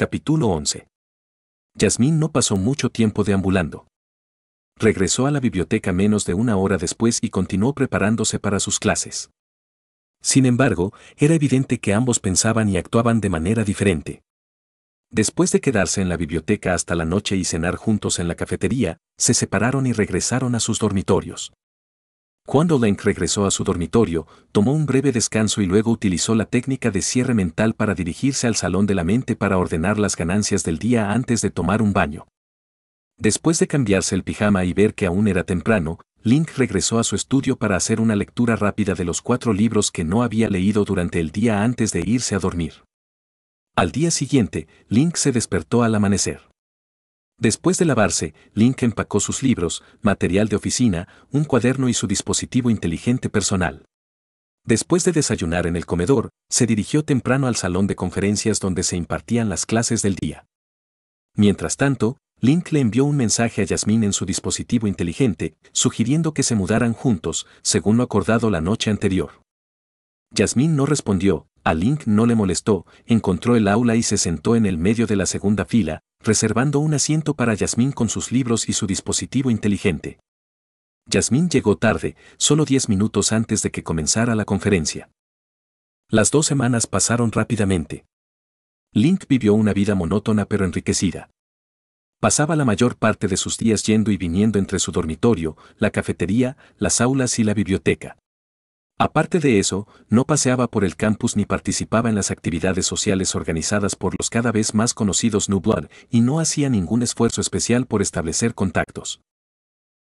Capítulo 11. Yasmín no pasó mucho tiempo deambulando. Regresó a la biblioteca menos de una hora después y continuó preparándose para sus clases. Sin embargo, era evidente que ambos pensaban y actuaban de manera diferente. Después de quedarse en la biblioteca hasta la noche y cenar juntos en la cafetería, se separaron y regresaron a sus dormitorios. Cuando Link regresó a su dormitorio, tomó un breve descanso y luego utilizó la técnica de cierre mental para dirigirse al salón de la mente para ordenar las ganancias del día antes de tomar un baño. Después de cambiarse el pijama y ver que aún era temprano, Link regresó a su estudio para hacer una lectura rápida de los cuatro libros que no había leído durante el día antes de irse a dormir. Al día siguiente, Link se despertó al amanecer. Después de lavarse, Link empacó sus libros, material de oficina, un cuaderno y su dispositivo inteligente personal. Después de desayunar en el comedor, se dirigió temprano al salón de conferencias donde se impartían las clases del día. Mientras tanto, Link le envió un mensaje a Yasmín en su dispositivo inteligente, sugiriendo que se mudaran juntos, según lo acordado la noche anterior. Yasmín no respondió, a Link no le molestó, encontró el aula y se sentó en el medio de la segunda fila, reservando un asiento para Yasmín con sus libros y su dispositivo inteligente. Yasmín llegó tarde, solo diez minutos antes de que comenzara la conferencia. Las dos semanas pasaron rápidamente. Link vivió una vida monótona pero enriquecida. Pasaba la mayor parte de sus días yendo y viniendo entre su dormitorio, la cafetería, las aulas y la biblioteca. Aparte de eso, no paseaba por el campus ni participaba en las actividades sociales organizadas por los cada vez más conocidos New Blood y no hacía ningún esfuerzo especial por establecer contactos.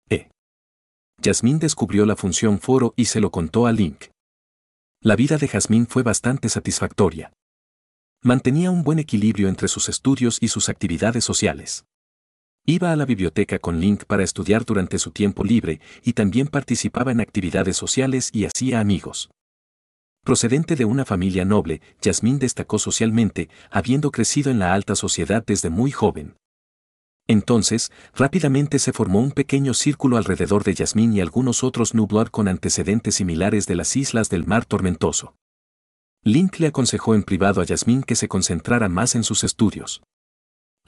E. Jasmine descubrió la función foro y se lo contó a Link. La vida de Jasmine fue bastante satisfactoria. Mantenía un buen equilibrio entre sus estudios y sus actividades sociales. Iba a la biblioteca con Link para estudiar durante su tiempo libre y también participaba en actividades sociales y hacía amigos. Procedente de una familia noble, Yasmín destacó socialmente, habiendo crecido en la alta sociedad desde muy joven. Entonces, rápidamente se formó un pequeño círculo alrededor de Yasmín y algunos otros Nublar con antecedentes similares de las islas del mar tormentoso. Link le aconsejó en privado a Yasmín que se concentrara más en sus estudios.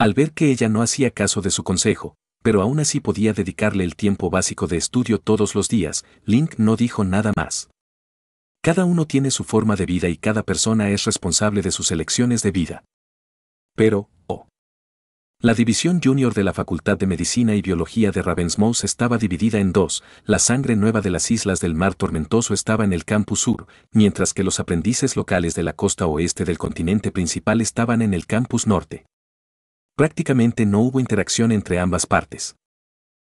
Al ver que ella no hacía caso de su consejo, pero aún así podía dedicarle el tiempo básico de estudio todos los días, Link no dijo nada más. Cada uno tiene su forma de vida y cada persona es responsable de sus elecciones de vida. Pero, oh. La división junior de la Facultad de Medicina y Biología de Ravensmouth estaba dividida en dos, la sangre nueva de las islas del mar tormentoso estaba en el campus sur, mientras que los aprendices locales de la costa oeste del continente principal estaban en el campus norte prácticamente no hubo interacción entre ambas partes.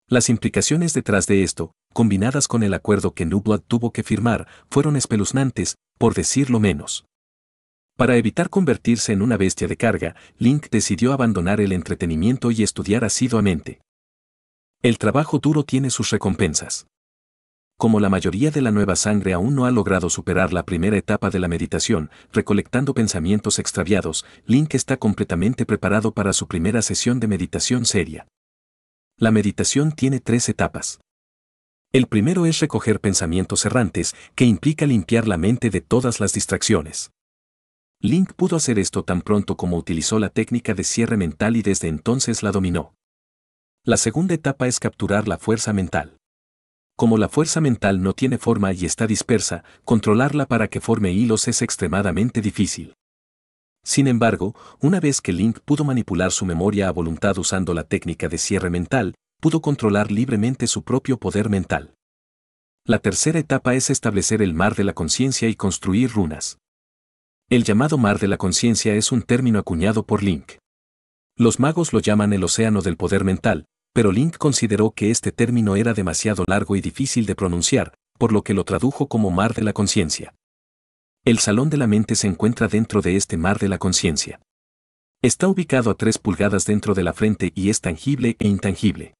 Las implicaciones detrás de esto, combinadas con el acuerdo que Nubla tuvo que firmar, fueron espeluznantes, por decirlo menos. Para evitar convertirse en una bestia de carga, Link decidió abandonar el entretenimiento y estudiar asiduamente. El trabajo duro tiene sus recompensas como la mayoría de la nueva sangre aún no ha logrado superar la primera etapa de la meditación, recolectando pensamientos extraviados, Link está completamente preparado para su primera sesión de meditación seria. La meditación tiene tres etapas. El primero es recoger pensamientos errantes, que implica limpiar la mente de todas las distracciones. Link pudo hacer esto tan pronto como utilizó la técnica de cierre mental y desde entonces la dominó. La segunda etapa es capturar la fuerza mental. Como la fuerza mental no tiene forma y está dispersa, controlarla para que forme hilos es extremadamente difícil. Sin embargo, una vez que Link pudo manipular su memoria a voluntad usando la técnica de cierre mental, pudo controlar libremente su propio poder mental. La tercera etapa es establecer el mar de la conciencia y construir runas. El llamado mar de la conciencia es un término acuñado por Link. Los magos lo llaman el océano del poder mental, pero Link consideró que este término era demasiado largo y difícil de pronunciar, por lo que lo tradujo como mar de la conciencia. El salón de la mente se encuentra dentro de este mar de la conciencia. Está ubicado a tres pulgadas dentro de la frente y es tangible e intangible.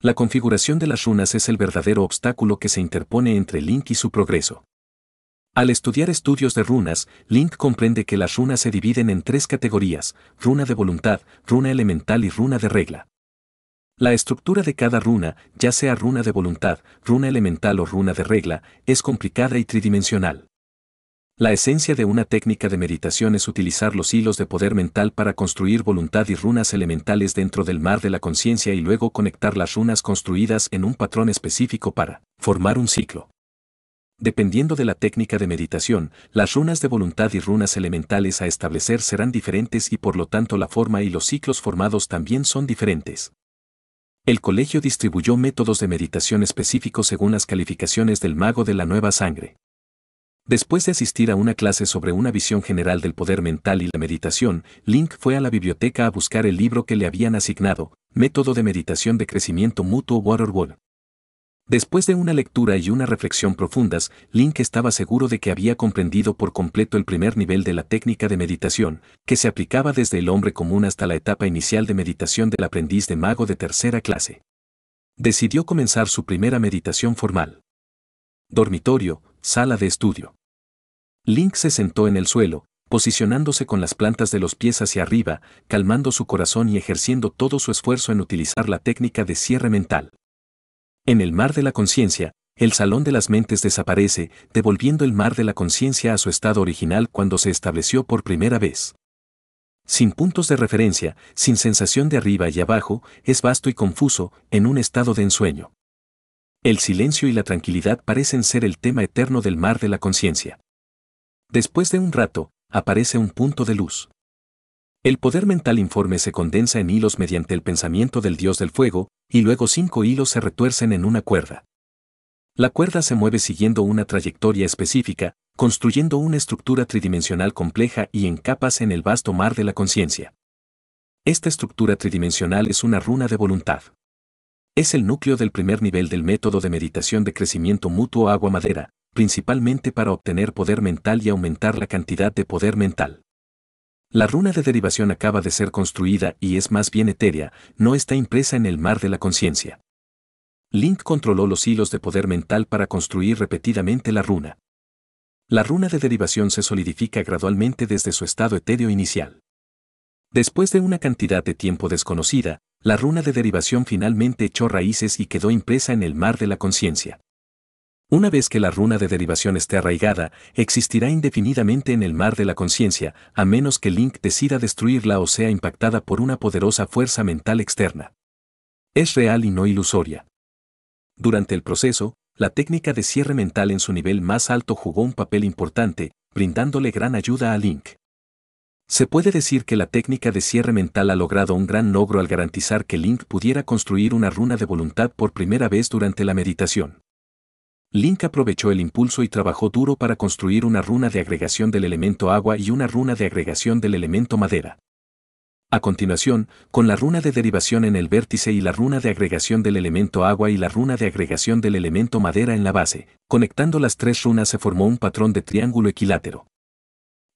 La configuración de las runas es el verdadero obstáculo que se interpone entre Link y su progreso. Al estudiar estudios de runas, Link comprende que las runas se dividen en tres categorías, runa de voluntad, runa elemental y runa de regla. La estructura de cada runa, ya sea runa de voluntad, runa elemental o runa de regla, es complicada y tridimensional. La esencia de una técnica de meditación es utilizar los hilos de poder mental para construir voluntad y runas elementales dentro del mar de la conciencia y luego conectar las runas construidas en un patrón específico para formar un ciclo. Dependiendo de la técnica de meditación, las runas de voluntad y runas elementales a establecer serán diferentes y por lo tanto la forma y los ciclos formados también son diferentes. El colegio distribuyó métodos de meditación específicos según las calificaciones del mago de la nueva sangre. Después de asistir a una clase sobre una visión general del poder mental y la meditación, Link fue a la biblioteca a buscar el libro que le habían asignado, Método de Meditación de Crecimiento Mutuo Waterwall. Después de una lectura y una reflexión profundas, Link estaba seguro de que había comprendido por completo el primer nivel de la técnica de meditación, que se aplicaba desde el hombre común hasta la etapa inicial de meditación del aprendiz de mago de tercera clase. Decidió comenzar su primera meditación formal. Dormitorio, sala de estudio. Link se sentó en el suelo, posicionándose con las plantas de los pies hacia arriba, calmando su corazón y ejerciendo todo su esfuerzo en utilizar la técnica de cierre mental. En el mar de la conciencia, el salón de las mentes desaparece, devolviendo el mar de la conciencia a su estado original cuando se estableció por primera vez. Sin puntos de referencia, sin sensación de arriba y abajo, es vasto y confuso, en un estado de ensueño. El silencio y la tranquilidad parecen ser el tema eterno del mar de la conciencia. Después de un rato, aparece un punto de luz. El poder mental informe se condensa en hilos mediante el pensamiento del dios del fuego, y luego cinco hilos se retuercen en una cuerda. La cuerda se mueve siguiendo una trayectoria específica, construyendo una estructura tridimensional compleja y en capas en el vasto mar de la conciencia. Esta estructura tridimensional es una runa de voluntad. Es el núcleo del primer nivel del método de meditación de crecimiento mutuo agua-madera, principalmente para obtener poder mental y aumentar la cantidad de poder mental. La runa de derivación acaba de ser construida y es más bien etérea, no está impresa en el mar de la conciencia. Link controló los hilos de poder mental para construir repetidamente la runa. La runa de derivación se solidifica gradualmente desde su estado etéreo inicial. Después de una cantidad de tiempo desconocida, la runa de derivación finalmente echó raíces y quedó impresa en el mar de la conciencia. Una vez que la runa de derivación esté arraigada, existirá indefinidamente en el mar de la conciencia, a menos que Link decida destruirla o sea impactada por una poderosa fuerza mental externa. Es real y no ilusoria. Durante el proceso, la técnica de cierre mental en su nivel más alto jugó un papel importante, brindándole gran ayuda a Link. Se puede decir que la técnica de cierre mental ha logrado un gran logro al garantizar que Link pudiera construir una runa de voluntad por primera vez durante la meditación. Link aprovechó el impulso y trabajó duro para construir una runa de agregación del elemento agua y una runa de agregación del elemento madera. A continuación, con la runa de derivación en el vértice y la runa de agregación del elemento agua y la runa de agregación del elemento madera en la base, conectando las tres runas se formó un patrón de triángulo equilátero.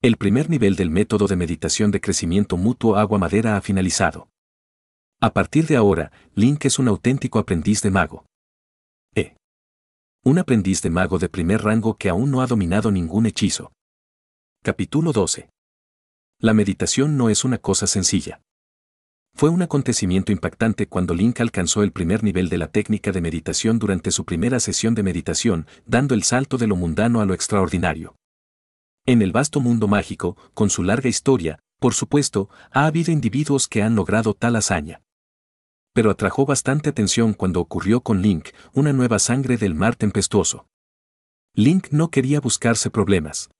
El primer nivel del método de meditación de crecimiento mutuo agua-madera ha finalizado. A partir de ahora, Link es un auténtico aprendiz de mago. Un aprendiz de mago de primer rango que aún no ha dominado ningún hechizo. Capítulo 12. La meditación no es una cosa sencilla. Fue un acontecimiento impactante cuando Link alcanzó el primer nivel de la técnica de meditación durante su primera sesión de meditación, dando el salto de lo mundano a lo extraordinario. En el vasto mundo mágico, con su larga historia, por supuesto, ha habido individuos que han logrado tal hazaña pero atrajo bastante atención cuando ocurrió con Link, una nueva sangre del mar tempestuoso. Link no quería buscarse problemas.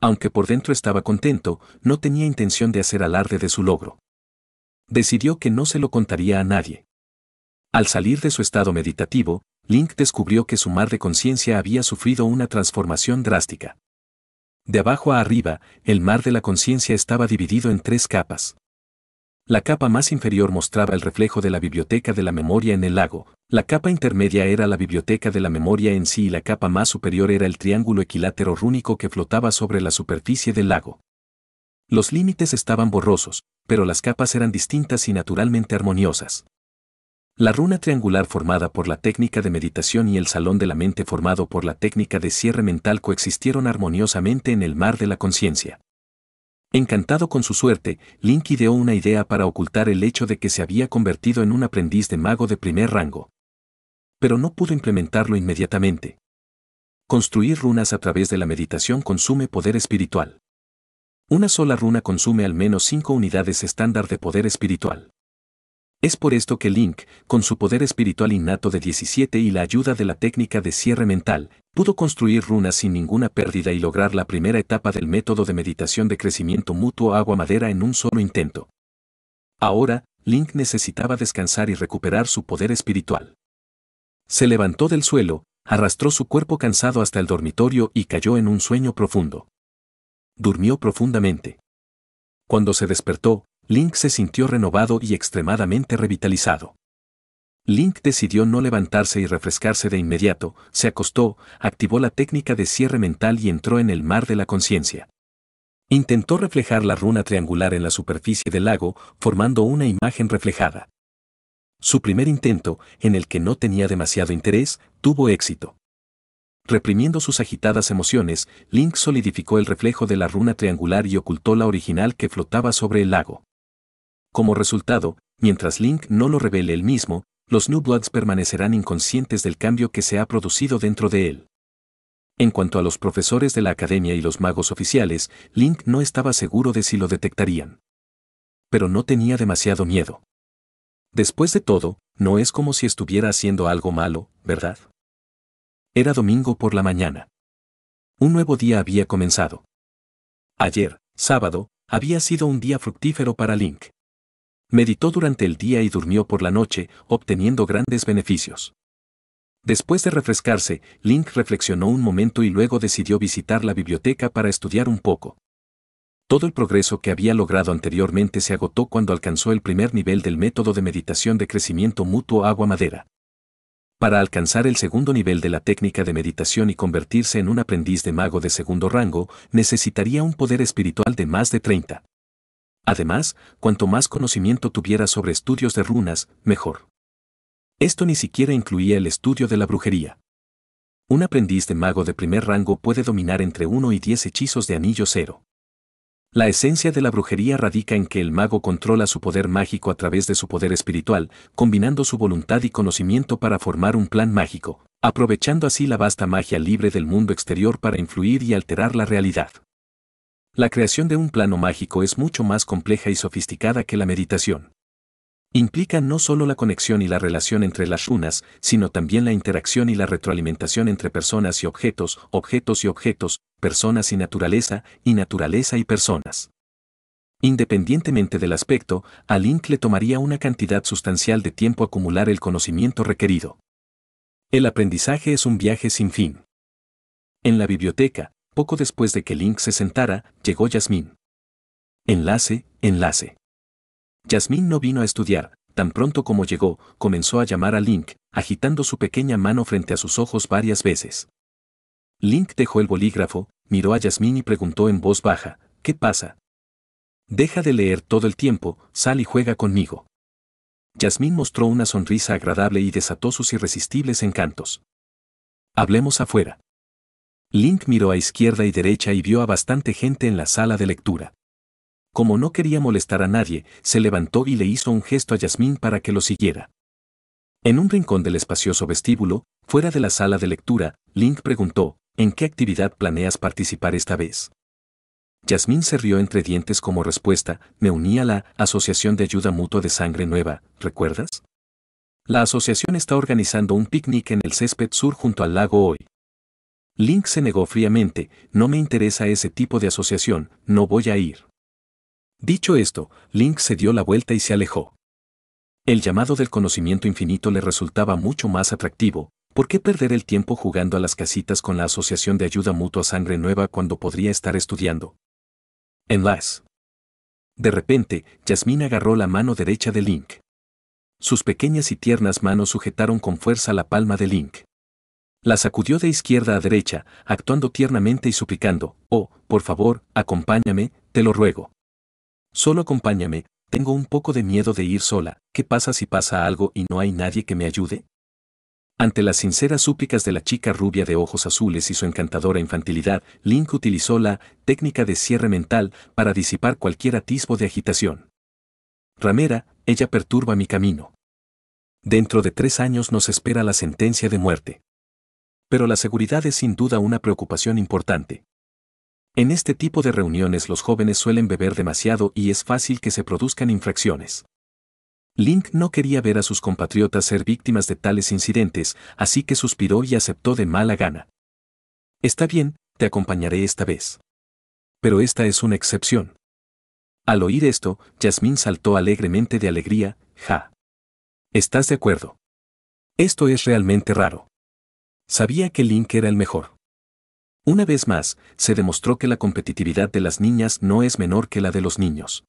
Aunque por dentro estaba contento, no tenía intención de hacer alarde de su logro. Decidió que no se lo contaría a nadie. Al salir de su estado meditativo, Link descubrió que su mar de conciencia había sufrido una transformación drástica. De abajo a arriba, el mar de la conciencia estaba dividido en tres capas. La capa más inferior mostraba el reflejo de la biblioteca de la memoria en el lago, la capa intermedia era la biblioteca de la memoria en sí y la capa más superior era el triángulo equilátero rúnico que flotaba sobre la superficie del lago. Los límites estaban borrosos, pero las capas eran distintas y naturalmente armoniosas. La runa triangular formada por la técnica de meditación y el salón de la mente formado por la técnica de cierre mental coexistieron armoniosamente en el mar de la conciencia. Encantado con su suerte, Link ideó una idea para ocultar el hecho de que se había convertido en un aprendiz de mago de primer rango. Pero no pudo implementarlo inmediatamente. Construir runas a través de la meditación consume poder espiritual. Una sola runa consume al menos cinco unidades estándar de poder espiritual. Es por esto que Link, con su poder espiritual innato de 17 y la ayuda de la técnica de cierre mental, pudo construir runas sin ninguna pérdida y lograr la primera etapa del método de meditación de crecimiento mutuo agua-madera en un solo intento. Ahora, Link necesitaba descansar y recuperar su poder espiritual. Se levantó del suelo, arrastró su cuerpo cansado hasta el dormitorio y cayó en un sueño profundo. Durmió profundamente. Cuando se despertó, Link se sintió renovado y extremadamente revitalizado. Link decidió no levantarse y refrescarse de inmediato, se acostó, activó la técnica de cierre mental y entró en el mar de la conciencia. Intentó reflejar la runa triangular en la superficie del lago, formando una imagen reflejada. Su primer intento, en el que no tenía demasiado interés, tuvo éxito. Reprimiendo sus agitadas emociones, Link solidificó el reflejo de la runa triangular y ocultó la original que flotaba sobre el lago. Como resultado, mientras Link no lo revele él mismo, los New Bloods permanecerán inconscientes del cambio que se ha producido dentro de él. En cuanto a los profesores de la academia y los magos oficiales, Link no estaba seguro de si lo detectarían. Pero no tenía demasiado miedo. Después de todo, no es como si estuviera haciendo algo malo, ¿verdad? Era domingo por la mañana. Un nuevo día había comenzado. Ayer, sábado, había sido un día fructífero para Link. Meditó durante el día y durmió por la noche, obteniendo grandes beneficios. Después de refrescarse, Link reflexionó un momento y luego decidió visitar la biblioteca para estudiar un poco. Todo el progreso que había logrado anteriormente se agotó cuando alcanzó el primer nivel del método de meditación de crecimiento mutuo agua-madera. Para alcanzar el segundo nivel de la técnica de meditación y convertirse en un aprendiz de mago de segundo rango, necesitaría un poder espiritual de más de 30. Además, cuanto más conocimiento tuviera sobre estudios de runas, mejor. Esto ni siquiera incluía el estudio de la brujería. Un aprendiz de mago de primer rango puede dominar entre 1 y 10 hechizos de anillo cero. La esencia de la brujería radica en que el mago controla su poder mágico a través de su poder espiritual, combinando su voluntad y conocimiento para formar un plan mágico, aprovechando así la vasta magia libre del mundo exterior para influir y alterar la realidad. La creación de un plano mágico es mucho más compleja y sofisticada que la meditación. Implica no solo la conexión y la relación entre las runas, sino también la interacción y la retroalimentación entre personas y objetos, objetos y objetos, personas y naturaleza, y naturaleza y personas. Independientemente del aspecto, al Link le tomaría una cantidad sustancial de tiempo acumular el conocimiento requerido. El aprendizaje es un viaje sin fin. En la biblioteca, poco después de que Link se sentara, llegó Yasmín. Enlace, enlace. Yasmín no vino a estudiar, tan pronto como llegó, comenzó a llamar a Link, agitando su pequeña mano frente a sus ojos varias veces. Link dejó el bolígrafo, miró a Yasmín y preguntó en voz baja, ¿qué pasa? Deja de leer todo el tiempo, sal y juega conmigo. Yasmín mostró una sonrisa agradable y desató sus irresistibles encantos. Hablemos afuera. Link miró a izquierda y derecha y vio a bastante gente en la sala de lectura. Como no quería molestar a nadie, se levantó y le hizo un gesto a Yasmín para que lo siguiera. En un rincón del espacioso vestíbulo, fuera de la sala de lectura, Link preguntó, ¿en qué actividad planeas participar esta vez? Yasmín se rió entre dientes como respuesta, me uní a la Asociación de Ayuda Mutua de Sangre Nueva, ¿recuerdas? La asociación está organizando un picnic en el césped sur junto al lago hoy. Link se negó fríamente, no me interesa ese tipo de asociación, no voy a ir. Dicho esto, Link se dio la vuelta y se alejó. El llamado del conocimiento infinito le resultaba mucho más atractivo, ¿por qué perder el tiempo jugando a las casitas con la Asociación de Ayuda Mutua Sangre Nueva cuando podría estar estudiando? En De repente, Yasmín agarró la mano derecha de Link. Sus pequeñas y tiernas manos sujetaron con fuerza la palma de Link. La sacudió de izquierda a derecha, actuando tiernamente y suplicando, oh, por favor, acompáñame, te lo ruego. Solo acompáñame, tengo un poco de miedo de ir sola, ¿qué pasa si pasa algo y no hay nadie que me ayude? Ante las sinceras súplicas de la chica rubia de ojos azules y su encantadora infantilidad, Link utilizó la técnica de cierre mental para disipar cualquier atisbo de agitación. Ramera, ella perturba mi camino. Dentro de tres años nos espera la sentencia de muerte pero la seguridad es sin duda una preocupación importante. En este tipo de reuniones los jóvenes suelen beber demasiado y es fácil que se produzcan infracciones. Link no quería ver a sus compatriotas ser víctimas de tales incidentes, así que suspiró y aceptó de mala gana. Está bien, te acompañaré esta vez. Pero esta es una excepción. Al oír esto, Jasmine saltó alegremente de alegría, ja. ¿Estás de acuerdo? Esto es realmente raro. Sabía que Link era el mejor. Una vez más, se demostró que la competitividad de las niñas no es menor que la de los niños.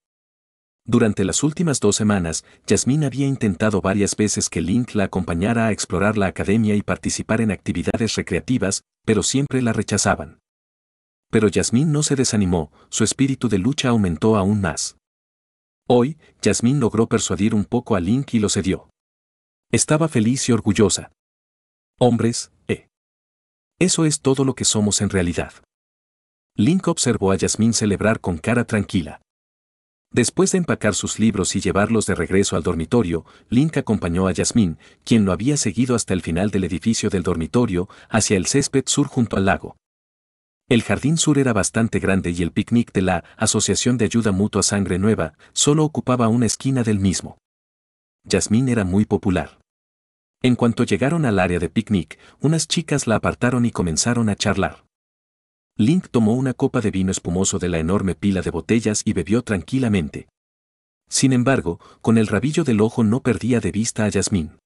Durante las últimas dos semanas, Yasmin había intentado varias veces que Link la acompañara a explorar la academia y participar en actividades recreativas, pero siempre la rechazaban. Pero Yasmin no se desanimó, su espíritu de lucha aumentó aún más. Hoy, Yasmin logró persuadir un poco a Link y lo cedió. Estaba feliz y orgullosa. Hombres, eso es todo lo que somos en realidad. Link observó a Yasmín celebrar con cara tranquila. Después de empacar sus libros y llevarlos de regreso al dormitorio, Link acompañó a Yasmín, quien lo había seguido hasta el final del edificio del dormitorio, hacia el césped sur junto al lago. El jardín sur era bastante grande y el picnic de la Asociación de Ayuda Mutua Sangre Nueva solo ocupaba una esquina del mismo. Yasmín era muy popular. En cuanto llegaron al área de picnic, unas chicas la apartaron y comenzaron a charlar. Link tomó una copa de vino espumoso de la enorme pila de botellas y bebió tranquilamente. Sin embargo, con el rabillo del ojo no perdía de vista a Yasmín.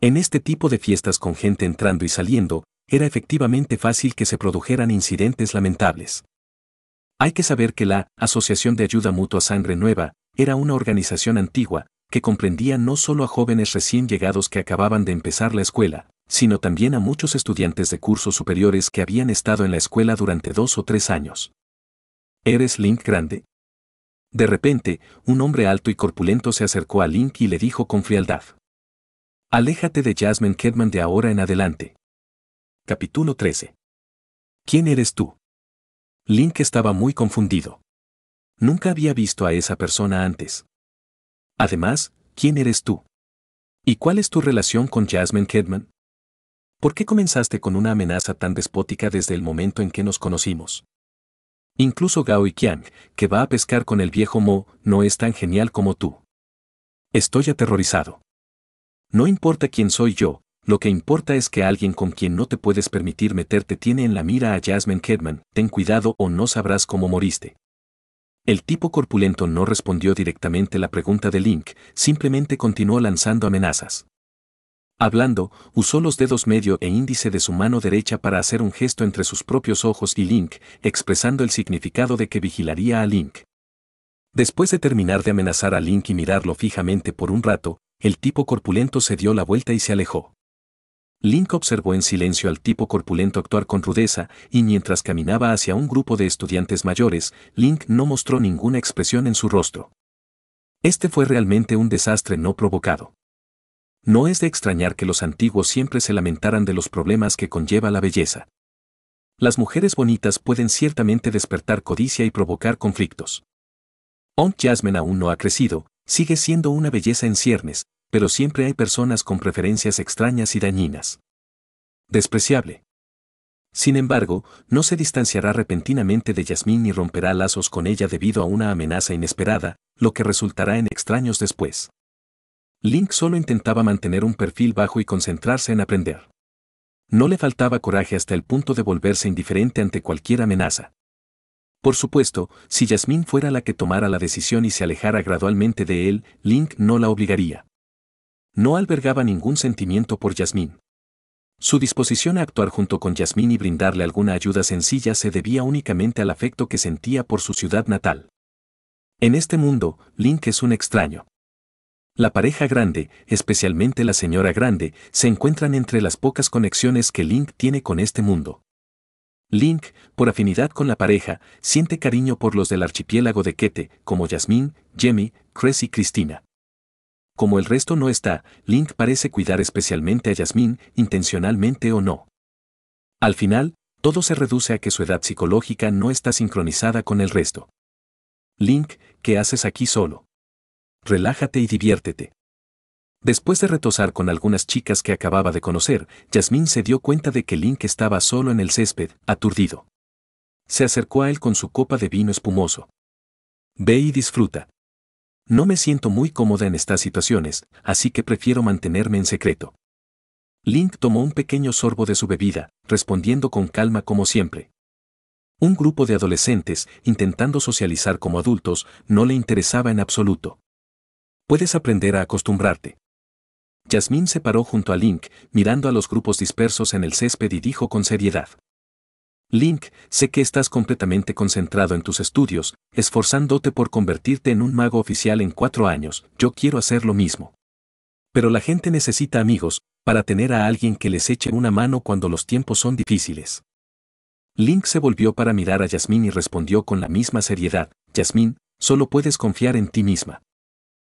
En este tipo de fiestas con gente entrando y saliendo, era efectivamente fácil que se produjeran incidentes lamentables. Hay que saber que la Asociación de Ayuda Mutua Sangre Nueva era una organización antigua, que comprendía no solo a jóvenes recién llegados que acababan de empezar la escuela, sino también a muchos estudiantes de cursos superiores que habían estado en la escuela durante dos o tres años. ¿Eres Link grande? De repente, un hombre alto y corpulento se acercó a Link y le dijo con frialdad. Aléjate de Jasmine Kedman de ahora en adelante. Capítulo 13. ¿Quién eres tú? Link estaba muy confundido. Nunca había visto a esa persona antes. Además, ¿quién eres tú? ¿Y cuál es tu relación con Jasmine Kidman? ¿Por qué comenzaste con una amenaza tan despótica desde el momento en que nos conocimos? Incluso Gao y Kiang, que va a pescar con el viejo Mo, no es tan genial como tú. Estoy aterrorizado. No importa quién soy yo, lo que importa es que alguien con quien no te puedes permitir meterte tiene en la mira a Jasmine Kidman. ten cuidado o no sabrás cómo moriste. El tipo corpulento no respondió directamente la pregunta de Link, simplemente continuó lanzando amenazas. Hablando, usó los dedos medio e índice de su mano derecha para hacer un gesto entre sus propios ojos y Link, expresando el significado de que vigilaría a Link. Después de terminar de amenazar a Link y mirarlo fijamente por un rato, el tipo corpulento se dio la vuelta y se alejó. Link observó en silencio al tipo corpulento actuar con rudeza, y mientras caminaba hacia un grupo de estudiantes mayores, Link no mostró ninguna expresión en su rostro. Este fue realmente un desastre no provocado. No es de extrañar que los antiguos siempre se lamentaran de los problemas que conlleva la belleza. Las mujeres bonitas pueden ciertamente despertar codicia y provocar conflictos. Aunt Jasmine aún no ha crecido, sigue siendo una belleza en ciernes, pero siempre hay personas con preferencias extrañas y dañinas. Despreciable. Sin embargo, no se distanciará repentinamente de Yasmín ni romperá lazos con ella debido a una amenaza inesperada, lo que resultará en extraños después. Link solo intentaba mantener un perfil bajo y concentrarse en aprender. No le faltaba coraje hasta el punto de volverse indiferente ante cualquier amenaza. Por supuesto, si Yasmín fuera la que tomara la decisión y se alejara gradualmente de él, Link no la obligaría no albergaba ningún sentimiento por Yasmín. Su disposición a actuar junto con Yasmín y brindarle alguna ayuda sencilla se debía únicamente al afecto que sentía por su ciudad natal. En este mundo, Link es un extraño. La pareja grande, especialmente la señora grande, se encuentran entre las pocas conexiones que Link tiene con este mundo. Link, por afinidad con la pareja, siente cariño por los del archipiélago de Kete, como Yasmín, Jemmy, Chris y Cristina. Como el resto no está, Link parece cuidar especialmente a Yasmin, intencionalmente o no. Al final, todo se reduce a que su edad psicológica no está sincronizada con el resto. Link, ¿qué haces aquí solo? Relájate y diviértete. Después de retosar con algunas chicas que acababa de conocer, Yasmin se dio cuenta de que Link estaba solo en el césped, aturdido. Se acercó a él con su copa de vino espumoso. Ve y disfruta. No me siento muy cómoda en estas situaciones, así que prefiero mantenerme en secreto. Link tomó un pequeño sorbo de su bebida, respondiendo con calma como siempre. Un grupo de adolescentes, intentando socializar como adultos, no le interesaba en absoluto. Puedes aprender a acostumbrarte. Yasmín se paró junto a Link, mirando a los grupos dispersos en el césped y dijo con seriedad. Link, sé que estás completamente concentrado en tus estudios, esforzándote por convertirte en un mago oficial en cuatro años, yo quiero hacer lo mismo. Pero la gente necesita amigos, para tener a alguien que les eche una mano cuando los tiempos son difíciles. Link se volvió para mirar a Yasmin y respondió con la misma seriedad, Yasmin, solo puedes confiar en ti misma.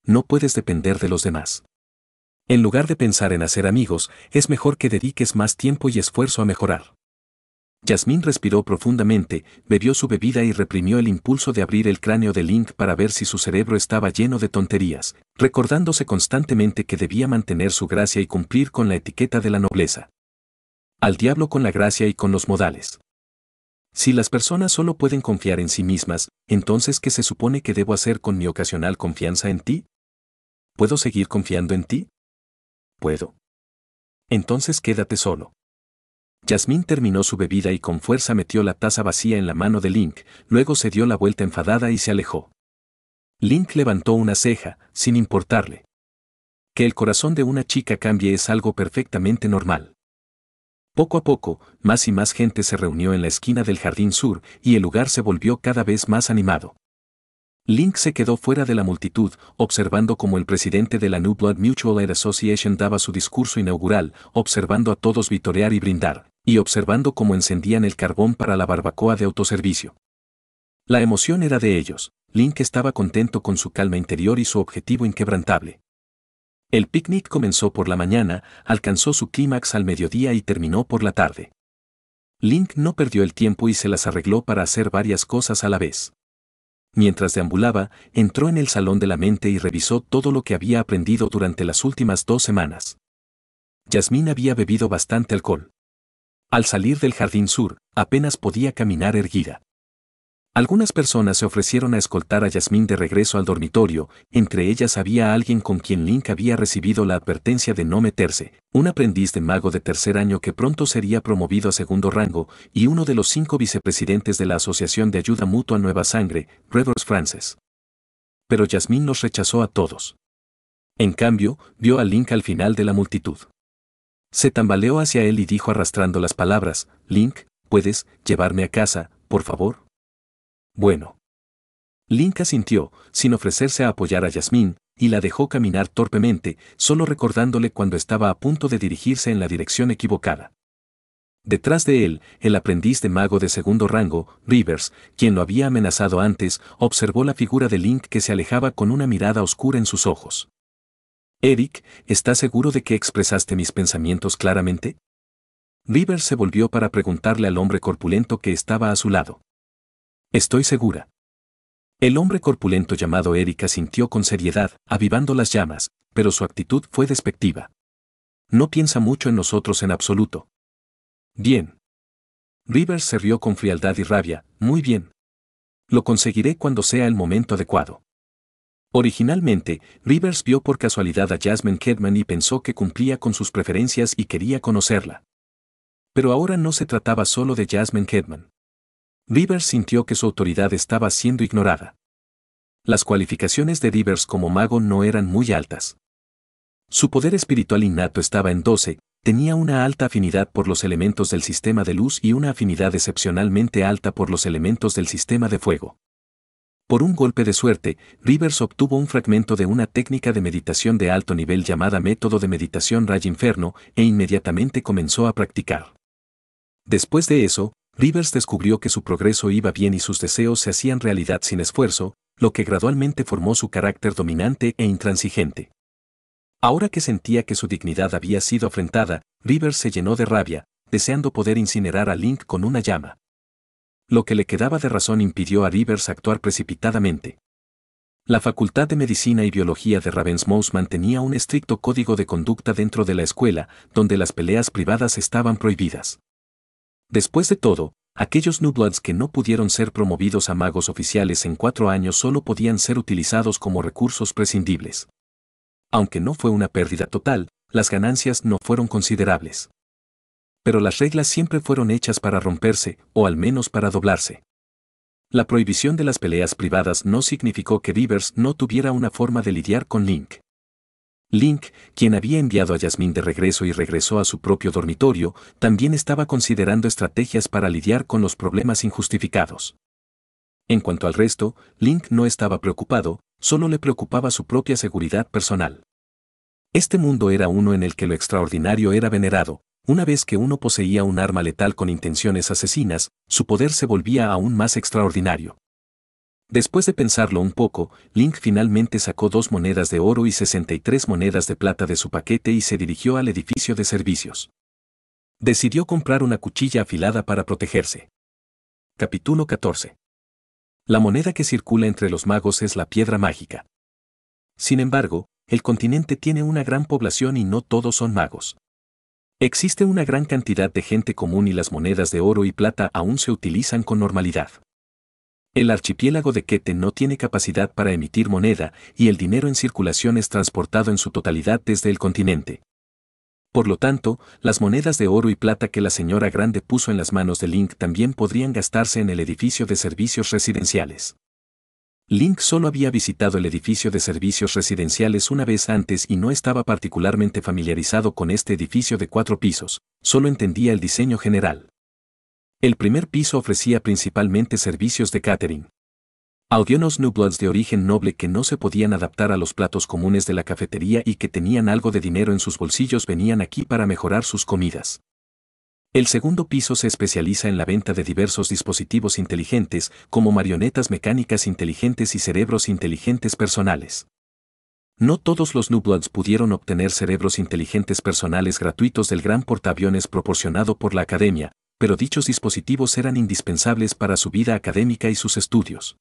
No puedes depender de los demás. En lugar de pensar en hacer amigos, es mejor que dediques más tiempo y esfuerzo a mejorar. Yasmín respiró profundamente, bebió su bebida y reprimió el impulso de abrir el cráneo de Link para ver si su cerebro estaba lleno de tonterías, recordándose constantemente que debía mantener su gracia y cumplir con la etiqueta de la nobleza. Al diablo con la gracia y con los modales. Si las personas solo pueden confiar en sí mismas, entonces ¿qué se supone que debo hacer con mi ocasional confianza en ti? ¿Puedo seguir confiando en ti? Puedo. Entonces quédate solo. Yasmín terminó su bebida y con fuerza metió la taza vacía en la mano de Link, luego se dio la vuelta enfadada y se alejó. Link levantó una ceja, sin importarle. Que el corazón de una chica cambie es algo perfectamente normal. Poco a poco, más y más gente se reunió en la esquina del jardín sur y el lugar se volvió cada vez más animado. Link se quedó fuera de la multitud, observando cómo el presidente de la New Blood Mutual Aid Association daba su discurso inaugural, observando a todos vitorear y brindar y observando cómo encendían el carbón para la barbacoa de autoservicio. La emoción era de ellos. Link estaba contento con su calma interior y su objetivo inquebrantable. El picnic comenzó por la mañana, alcanzó su clímax al mediodía y terminó por la tarde. Link no perdió el tiempo y se las arregló para hacer varias cosas a la vez. Mientras deambulaba, entró en el salón de la mente y revisó todo lo que había aprendido durante las últimas dos semanas. Yasmín había bebido bastante alcohol. Al salir del jardín sur, apenas podía caminar erguida. Algunas personas se ofrecieron a escoltar a Yasmín de regreso al dormitorio, entre ellas había alguien con quien Link había recibido la advertencia de no meterse, un aprendiz de mago de tercer año que pronto sería promovido a segundo rango y uno de los cinco vicepresidentes de la Asociación de Ayuda Mutua Nueva Sangre, Revers Frances. Pero Yasmín los rechazó a todos. En cambio, vio a Link al final de la multitud. Se tambaleó hacia él y dijo arrastrando las palabras, Link, ¿puedes llevarme a casa, por favor? Bueno. Link asintió, sin ofrecerse a apoyar a Yasmín, y la dejó caminar torpemente, solo recordándole cuando estaba a punto de dirigirse en la dirección equivocada. Detrás de él, el aprendiz de mago de segundo rango, Rivers, quien lo había amenazado antes, observó la figura de Link que se alejaba con una mirada oscura en sus ojos. Eric, ¿estás seguro de que expresaste mis pensamientos claramente? Rivers se volvió para preguntarle al hombre corpulento que estaba a su lado. Estoy segura. El hombre corpulento llamado Eric asintió con seriedad, avivando las llamas, pero su actitud fue despectiva. No piensa mucho en nosotros en absoluto. Bien. Rivers se rió con frialdad y rabia, muy bien. Lo conseguiré cuando sea el momento adecuado. Originalmente, Rivers vio por casualidad a Jasmine Kedman y pensó que cumplía con sus preferencias y quería conocerla. Pero ahora no se trataba solo de Jasmine Kedman. Rivers sintió que su autoridad estaba siendo ignorada. Las cualificaciones de Rivers como mago no eran muy altas. Su poder espiritual innato estaba en 12, tenía una alta afinidad por los elementos del sistema de luz y una afinidad excepcionalmente alta por los elementos del sistema de fuego. Por un golpe de suerte, Rivers obtuvo un fragmento de una técnica de meditación de alto nivel llamada método de meditación Ray Inferno e inmediatamente comenzó a practicar. Después de eso, Rivers descubrió que su progreso iba bien y sus deseos se hacían realidad sin esfuerzo, lo que gradualmente formó su carácter dominante e intransigente. Ahora que sentía que su dignidad había sido afrentada, Rivers se llenó de rabia, deseando poder incinerar a Link con una llama lo que le quedaba de razón impidió a Rivers actuar precipitadamente. La Facultad de Medicina y Biología de Ravensmouth mantenía un estricto código de conducta dentro de la escuela, donde las peleas privadas estaban prohibidas. Después de todo, aquellos New que no pudieron ser promovidos a magos oficiales en cuatro años solo podían ser utilizados como recursos prescindibles. Aunque no fue una pérdida total, las ganancias no fueron considerables pero las reglas siempre fueron hechas para romperse, o al menos para doblarse. La prohibición de las peleas privadas no significó que Rivers no tuviera una forma de lidiar con Link. Link, quien había enviado a Yasmin de regreso y regresó a su propio dormitorio, también estaba considerando estrategias para lidiar con los problemas injustificados. En cuanto al resto, Link no estaba preocupado, solo le preocupaba su propia seguridad personal. Este mundo era uno en el que lo extraordinario era venerado, una vez que uno poseía un arma letal con intenciones asesinas, su poder se volvía aún más extraordinario. Después de pensarlo un poco, Link finalmente sacó dos monedas de oro y 63 monedas de plata de su paquete y se dirigió al edificio de servicios. Decidió comprar una cuchilla afilada para protegerse. Capítulo 14. La moneda que circula entre los magos es la piedra mágica. Sin embargo, el continente tiene una gran población y no todos son magos. Existe una gran cantidad de gente común y las monedas de oro y plata aún se utilizan con normalidad. El archipiélago de Kete no tiene capacidad para emitir moneda y el dinero en circulación es transportado en su totalidad desde el continente. Por lo tanto, las monedas de oro y plata que la señora Grande puso en las manos de Link también podrían gastarse en el edificio de servicios residenciales. Link solo había visitado el edificio de servicios residenciales una vez antes y no estaba particularmente familiarizado con este edificio de cuatro pisos, solo entendía el diseño general. El primer piso ofrecía principalmente servicios de catering. Audionos Bloods de origen noble que no se podían adaptar a los platos comunes de la cafetería y que tenían algo de dinero en sus bolsillos venían aquí para mejorar sus comidas. El segundo piso se especializa en la venta de diversos dispositivos inteligentes, como marionetas mecánicas inteligentes y cerebros inteligentes personales. No todos los Nublads pudieron obtener cerebros inteligentes personales gratuitos del gran portaaviones proporcionado por la academia, pero dichos dispositivos eran indispensables para su vida académica y sus estudios.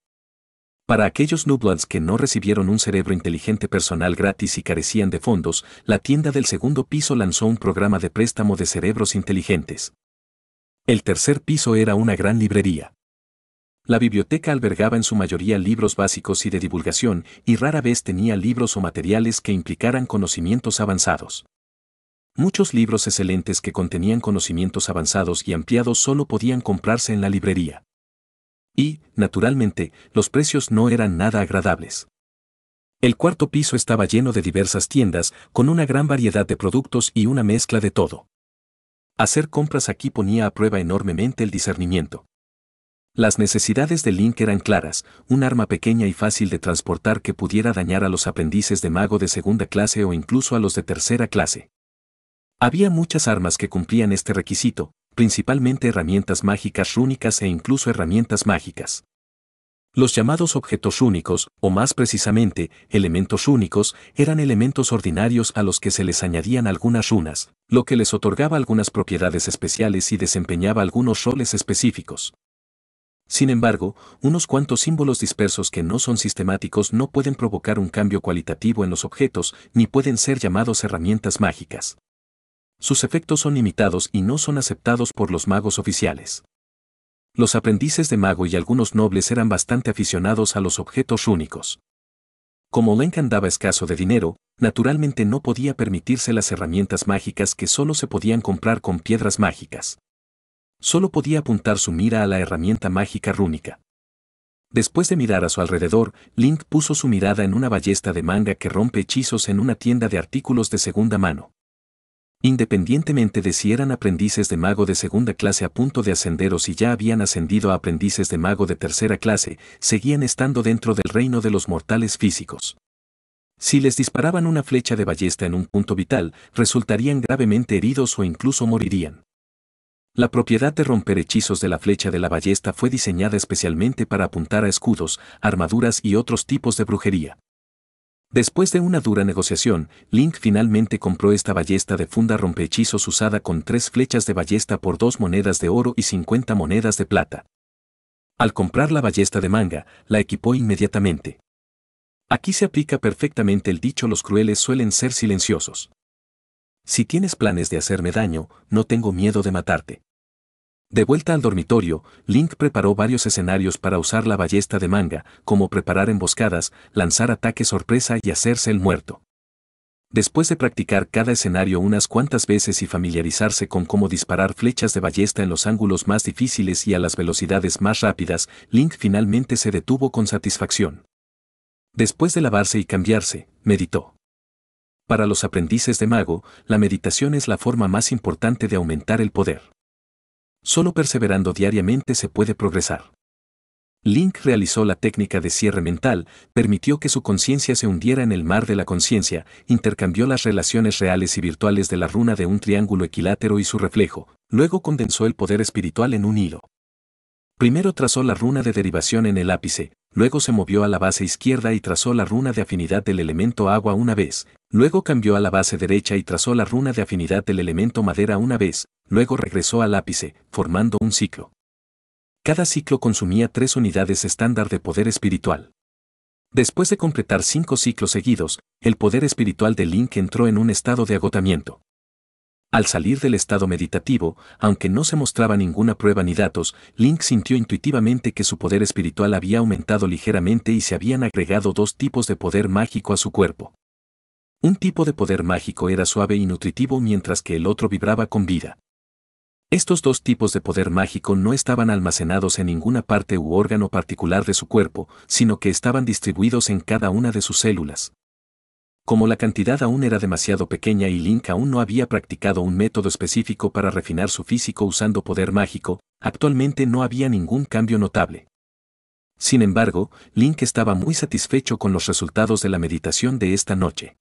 Para aquellos Nublads que no recibieron un cerebro inteligente personal gratis y carecían de fondos, la tienda del segundo piso lanzó un programa de préstamo de cerebros inteligentes. El tercer piso era una gran librería. La biblioteca albergaba en su mayoría libros básicos y de divulgación, y rara vez tenía libros o materiales que implicaran conocimientos avanzados. Muchos libros excelentes que contenían conocimientos avanzados y ampliados solo podían comprarse en la librería y, naturalmente, los precios no eran nada agradables. El cuarto piso estaba lleno de diversas tiendas, con una gran variedad de productos y una mezcla de todo. Hacer compras aquí ponía a prueba enormemente el discernimiento. Las necesidades de Link eran claras, un arma pequeña y fácil de transportar que pudiera dañar a los aprendices de mago de segunda clase o incluso a los de tercera clase. Había muchas armas que cumplían este requisito, principalmente herramientas mágicas rúnicas e incluso herramientas mágicas. Los llamados objetos únicos, o más precisamente, elementos únicos, eran elementos ordinarios a los que se les añadían algunas runas, lo que les otorgaba algunas propiedades especiales y desempeñaba algunos roles específicos. Sin embargo, unos cuantos símbolos dispersos que no son sistemáticos no pueden provocar un cambio cualitativo en los objetos ni pueden ser llamados herramientas mágicas. Sus efectos son limitados y no son aceptados por los magos oficiales. Los aprendices de mago y algunos nobles eran bastante aficionados a los objetos rúnicos. Como Lenk andaba escaso de dinero, naturalmente no podía permitirse las herramientas mágicas que solo se podían comprar con piedras mágicas. Solo podía apuntar su mira a la herramienta mágica rúnica. Después de mirar a su alrededor, Link puso su mirada en una ballesta de manga que rompe hechizos en una tienda de artículos de segunda mano. Independientemente de si eran aprendices de mago de segunda clase a punto de ascender o si ya habían ascendido a aprendices de mago de tercera clase, seguían estando dentro del reino de los mortales físicos. Si les disparaban una flecha de ballesta en un punto vital, resultarían gravemente heridos o incluso morirían. La propiedad de romper hechizos de la flecha de la ballesta fue diseñada especialmente para apuntar a escudos, armaduras y otros tipos de brujería. Después de una dura negociación, Link finalmente compró esta ballesta de funda rompehechizos usada con tres flechas de ballesta por dos monedas de oro y cincuenta monedas de plata. Al comprar la ballesta de manga, la equipó inmediatamente. Aquí se aplica perfectamente el dicho los crueles suelen ser silenciosos. Si tienes planes de hacerme daño, no tengo miedo de matarte. De vuelta al dormitorio, Link preparó varios escenarios para usar la ballesta de manga, como preparar emboscadas, lanzar ataques sorpresa y hacerse el muerto. Después de practicar cada escenario unas cuantas veces y familiarizarse con cómo disparar flechas de ballesta en los ángulos más difíciles y a las velocidades más rápidas, Link finalmente se detuvo con satisfacción. Después de lavarse y cambiarse, meditó. Para los aprendices de mago, la meditación es la forma más importante de aumentar el poder. Solo perseverando diariamente se puede progresar. Link realizó la técnica de cierre mental, permitió que su conciencia se hundiera en el mar de la conciencia, intercambió las relaciones reales y virtuales de la runa de un triángulo equilátero y su reflejo, luego condensó el poder espiritual en un hilo. Primero trazó la runa de derivación en el ápice, luego se movió a la base izquierda y trazó la runa de afinidad del elemento agua una vez, Luego cambió a la base derecha y trazó la runa de afinidad del elemento madera una vez, luego regresó al ápice, formando un ciclo. Cada ciclo consumía tres unidades estándar de poder espiritual. Después de completar cinco ciclos seguidos, el poder espiritual de Link entró en un estado de agotamiento. Al salir del estado meditativo, aunque no se mostraba ninguna prueba ni datos, Link sintió intuitivamente que su poder espiritual había aumentado ligeramente y se habían agregado dos tipos de poder mágico a su cuerpo. Un tipo de poder mágico era suave y nutritivo mientras que el otro vibraba con vida. Estos dos tipos de poder mágico no estaban almacenados en ninguna parte u órgano particular de su cuerpo, sino que estaban distribuidos en cada una de sus células. Como la cantidad aún era demasiado pequeña y Link aún no había practicado un método específico para refinar su físico usando poder mágico, actualmente no había ningún cambio notable. Sin embargo, Link estaba muy satisfecho con los resultados de la meditación de esta noche.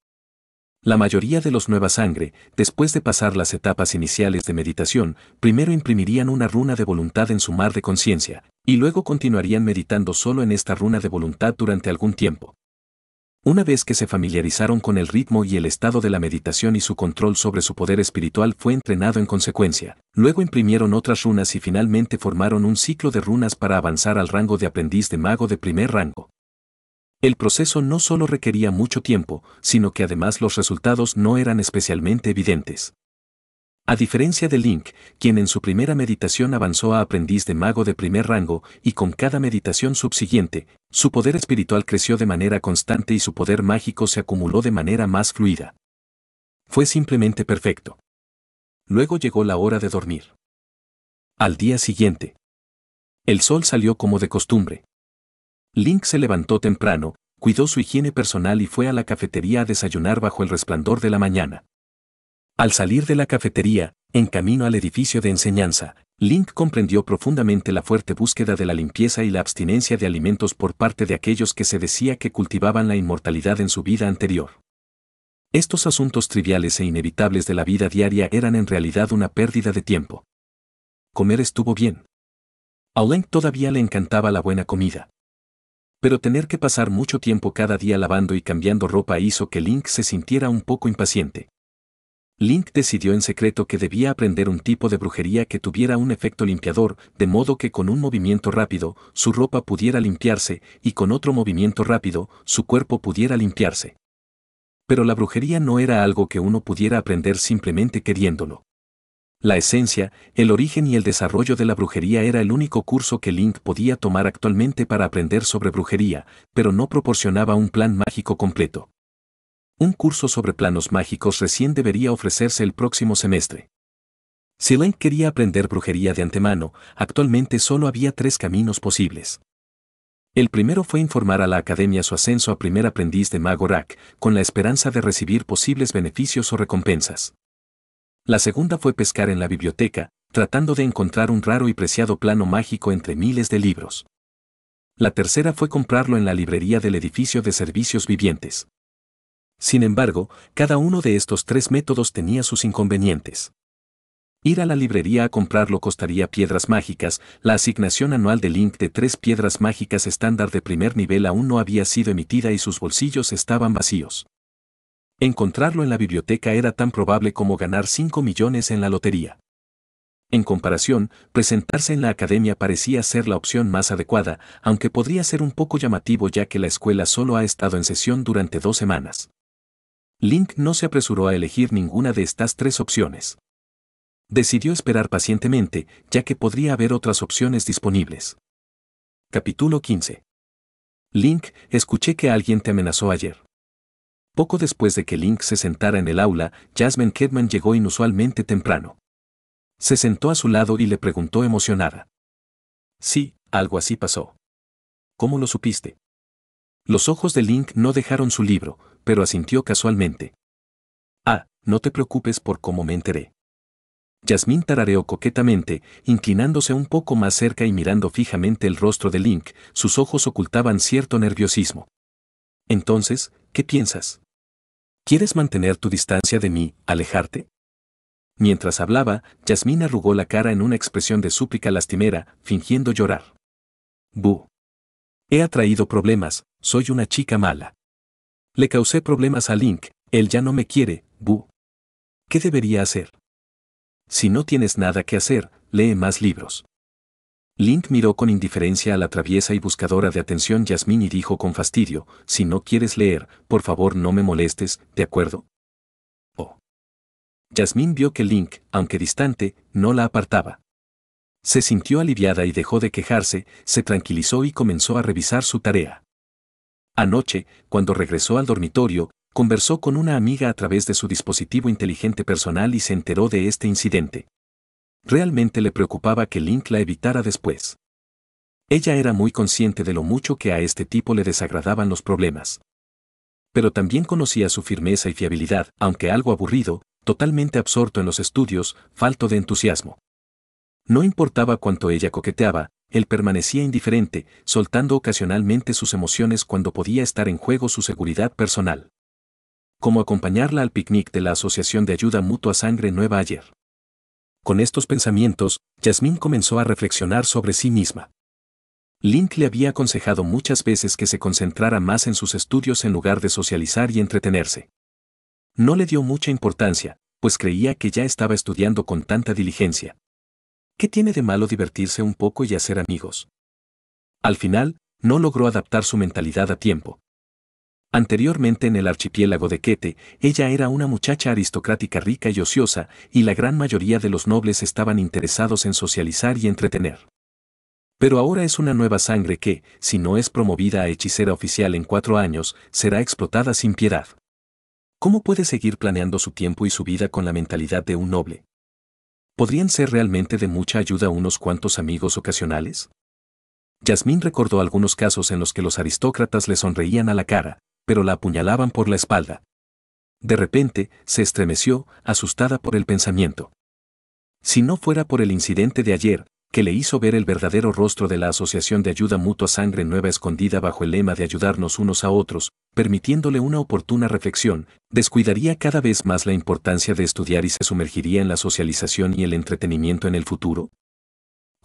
La mayoría de los Nueva Sangre, después de pasar las etapas iniciales de meditación, primero imprimirían una runa de voluntad en su mar de conciencia, y luego continuarían meditando solo en esta runa de voluntad durante algún tiempo. Una vez que se familiarizaron con el ritmo y el estado de la meditación y su control sobre su poder espiritual fue entrenado en consecuencia, luego imprimieron otras runas y finalmente formaron un ciclo de runas para avanzar al rango de aprendiz de mago de primer rango. El proceso no solo requería mucho tiempo, sino que además los resultados no eran especialmente evidentes. A diferencia de Link, quien en su primera meditación avanzó a aprendiz de mago de primer rango y con cada meditación subsiguiente, su poder espiritual creció de manera constante y su poder mágico se acumuló de manera más fluida. Fue simplemente perfecto. Luego llegó la hora de dormir. Al día siguiente. El sol salió como de costumbre. Link se levantó temprano, cuidó su higiene personal y fue a la cafetería a desayunar bajo el resplandor de la mañana. Al salir de la cafetería, en camino al edificio de enseñanza, Link comprendió profundamente la fuerte búsqueda de la limpieza y la abstinencia de alimentos por parte de aquellos que se decía que cultivaban la inmortalidad en su vida anterior. Estos asuntos triviales e inevitables de la vida diaria eran en realidad una pérdida de tiempo. Comer estuvo bien. A Link todavía le encantaba la buena comida pero tener que pasar mucho tiempo cada día lavando y cambiando ropa hizo que Link se sintiera un poco impaciente. Link decidió en secreto que debía aprender un tipo de brujería que tuviera un efecto limpiador, de modo que con un movimiento rápido, su ropa pudiera limpiarse, y con otro movimiento rápido, su cuerpo pudiera limpiarse. Pero la brujería no era algo que uno pudiera aprender simplemente queriéndolo. La esencia, el origen y el desarrollo de la brujería era el único curso que Link podía tomar actualmente para aprender sobre brujería, pero no proporcionaba un plan mágico completo. Un curso sobre planos mágicos recién debería ofrecerse el próximo semestre. Si Link quería aprender brujería de antemano, actualmente solo había tres caminos posibles. El primero fue informar a la academia su ascenso a primer aprendiz de Magorak, con la esperanza de recibir posibles beneficios o recompensas. La segunda fue pescar en la biblioteca, tratando de encontrar un raro y preciado plano mágico entre miles de libros. La tercera fue comprarlo en la librería del edificio de servicios vivientes. Sin embargo, cada uno de estos tres métodos tenía sus inconvenientes. Ir a la librería a comprarlo costaría piedras mágicas, la asignación anual de Link de tres piedras mágicas estándar de primer nivel aún no había sido emitida y sus bolsillos estaban vacíos. Encontrarlo en la biblioteca era tan probable como ganar 5 millones en la lotería. En comparación, presentarse en la academia parecía ser la opción más adecuada, aunque podría ser un poco llamativo ya que la escuela solo ha estado en sesión durante dos semanas. Link no se apresuró a elegir ninguna de estas tres opciones. Decidió esperar pacientemente, ya que podría haber otras opciones disponibles. Capítulo 15. Link, escuché que alguien te amenazó ayer. Poco después de que Link se sentara en el aula, Jasmine Kedman llegó inusualmente temprano. Se sentó a su lado y le preguntó emocionada. Sí, algo así pasó. ¿Cómo lo supiste? Los ojos de Link no dejaron su libro, pero asintió casualmente. Ah, no te preocupes por cómo me enteré. Jasmine tarareó coquetamente, inclinándose un poco más cerca y mirando fijamente el rostro de Link, sus ojos ocultaban cierto nerviosismo. Entonces, ¿qué piensas? ¿Quieres mantener tu distancia de mí, alejarte? Mientras hablaba, Yasmín arrugó la cara en una expresión de súplica lastimera, fingiendo llorar. buh He atraído problemas, soy una chica mala. Le causé problemas a Link, él ya no me quiere, buh ¿Qué debería hacer? Si no tienes nada que hacer, lee más libros. Link miró con indiferencia a la traviesa y buscadora de atención Yasmín y dijo con fastidio, si no quieres leer, por favor no me molestes, ¿de acuerdo? Oh. Yasmín vio que Link, aunque distante, no la apartaba. Se sintió aliviada y dejó de quejarse, se tranquilizó y comenzó a revisar su tarea. Anoche, cuando regresó al dormitorio, conversó con una amiga a través de su dispositivo inteligente personal y se enteró de este incidente. Realmente le preocupaba que Link la evitara después. Ella era muy consciente de lo mucho que a este tipo le desagradaban los problemas. Pero también conocía su firmeza y fiabilidad, aunque algo aburrido, totalmente absorto en los estudios, falto de entusiasmo. No importaba cuánto ella coqueteaba, él permanecía indiferente, soltando ocasionalmente sus emociones cuando podía estar en juego su seguridad personal. Como acompañarla al picnic de la Asociación de Ayuda Mutua Sangre Nueva ayer. Con estos pensamientos, Yasmín comenzó a reflexionar sobre sí misma. Link le había aconsejado muchas veces que se concentrara más en sus estudios en lugar de socializar y entretenerse. No le dio mucha importancia, pues creía que ya estaba estudiando con tanta diligencia. ¿Qué tiene de malo divertirse un poco y hacer amigos? Al final, no logró adaptar su mentalidad a tiempo, Anteriormente en el archipiélago de Kete, ella era una muchacha aristocrática rica y ociosa, y la gran mayoría de los nobles estaban interesados en socializar y entretener. Pero ahora es una nueva sangre que, si no es promovida a hechicera oficial en cuatro años, será explotada sin piedad. ¿Cómo puede seguir planeando su tiempo y su vida con la mentalidad de un noble? ¿Podrían ser realmente de mucha ayuda unos cuantos amigos ocasionales? Yasmín recordó algunos casos en los que los aristócratas le sonreían a la cara, pero la apuñalaban por la espalda. De repente, se estremeció, asustada por el pensamiento. Si no fuera por el incidente de ayer, que le hizo ver el verdadero rostro de la Asociación de Ayuda Mutua Sangre Nueva escondida bajo el lema de ayudarnos unos a otros, permitiéndole una oportuna reflexión, descuidaría cada vez más la importancia de estudiar y se sumergiría en la socialización y el entretenimiento en el futuro?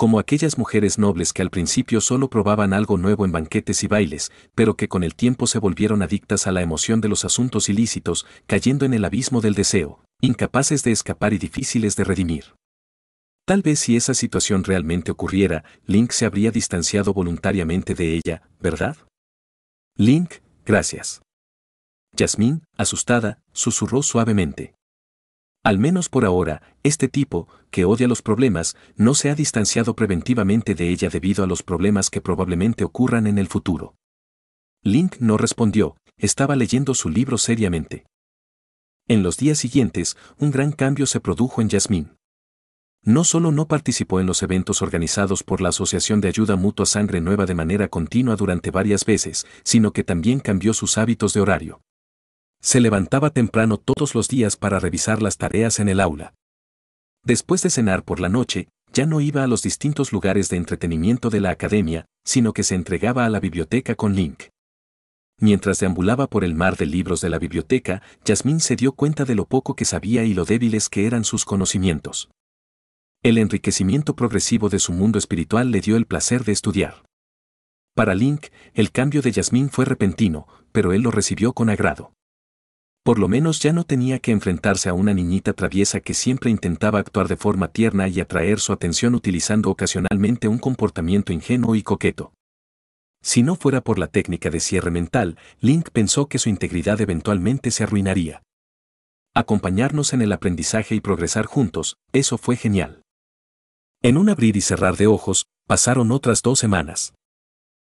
como aquellas mujeres nobles que al principio solo probaban algo nuevo en banquetes y bailes, pero que con el tiempo se volvieron adictas a la emoción de los asuntos ilícitos, cayendo en el abismo del deseo, incapaces de escapar y difíciles de redimir. Tal vez si esa situación realmente ocurriera, Link se habría distanciado voluntariamente de ella, ¿verdad? Link, gracias. Yasmín, asustada, susurró suavemente. Al menos por ahora, este tipo, que odia los problemas, no se ha distanciado preventivamente de ella debido a los problemas que probablemente ocurran en el futuro. Link no respondió, estaba leyendo su libro seriamente. En los días siguientes, un gran cambio se produjo en Yasmín. No solo no participó en los eventos organizados por la Asociación de Ayuda Mutua Sangre Nueva de manera continua durante varias veces, sino que también cambió sus hábitos de horario. Se levantaba temprano todos los días para revisar las tareas en el aula. Después de cenar por la noche, ya no iba a los distintos lugares de entretenimiento de la academia, sino que se entregaba a la biblioteca con Link. Mientras deambulaba por el mar de libros de la biblioteca, Yasmín se dio cuenta de lo poco que sabía y lo débiles que eran sus conocimientos. El enriquecimiento progresivo de su mundo espiritual le dio el placer de estudiar. Para Link, el cambio de Yasmín fue repentino, pero él lo recibió con agrado. Por lo menos ya no tenía que enfrentarse a una niñita traviesa que siempre intentaba actuar de forma tierna y atraer su atención utilizando ocasionalmente un comportamiento ingenuo y coqueto. Si no fuera por la técnica de cierre mental, Link pensó que su integridad eventualmente se arruinaría. Acompañarnos en el aprendizaje y progresar juntos, eso fue genial. En un abrir y cerrar de ojos, pasaron otras dos semanas.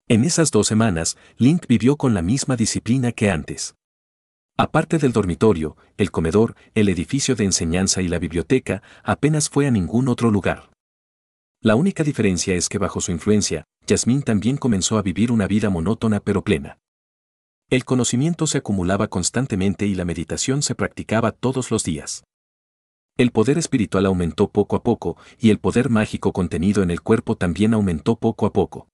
En esas dos semanas, Link vivió con la misma disciplina que antes. Aparte del dormitorio, el comedor, el edificio de enseñanza y la biblioteca, apenas fue a ningún otro lugar. La única diferencia es que bajo su influencia, Yasmín también comenzó a vivir una vida monótona pero plena. El conocimiento se acumulaba constantemente y la meditación se practicaba todos los días. El poder espiritual aumentó poco a poco y el poder mágico contenido en el cuerpo también aumentó poco a poco.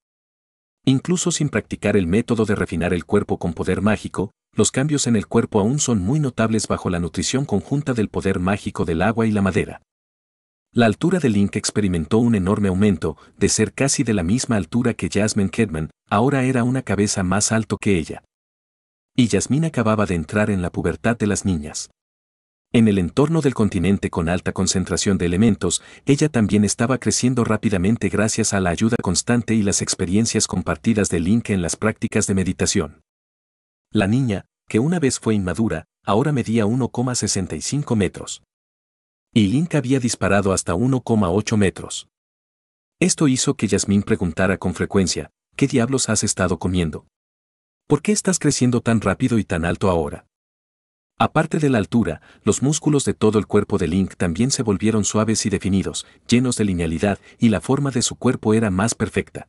Incluso sin practicar el método de refinar el cuerpo con poder mágico, los cambios en el cuerpo aún son muy notables bajo la nutrición conjunta del poder mágico del agua y la madera. La altura de Link experimentó un enorme aumento, de ser casi de la misma altura que Jasmine Kedman, ahora era una cabeza más alto que ella. Y Jasmine acababa de entrar en la pubertad de las niñas. En el entorno del continente con alta concentración de elementos, ella también estaba creciendo rápidamente gracias a la ayuda constante y las experiencias compartidas de Link en las prácticas de meditación. La niña, que una vez fue inmadura, ahora medía 1,65 metros. Y Link había disparado hasta 1,8 metros. Esto hizo que Yasmín preguntara con frecuencia, ¿qué diablos has estado comiendo? ¿Por qué estás creciendo tan rápido y tan alto ahora? Aparte de la altura, los músculos de todo el cuerpo de Link también se volvieron suaves y definidos, llenos de linealidad, y la forma de su cuerpo era más perfecta.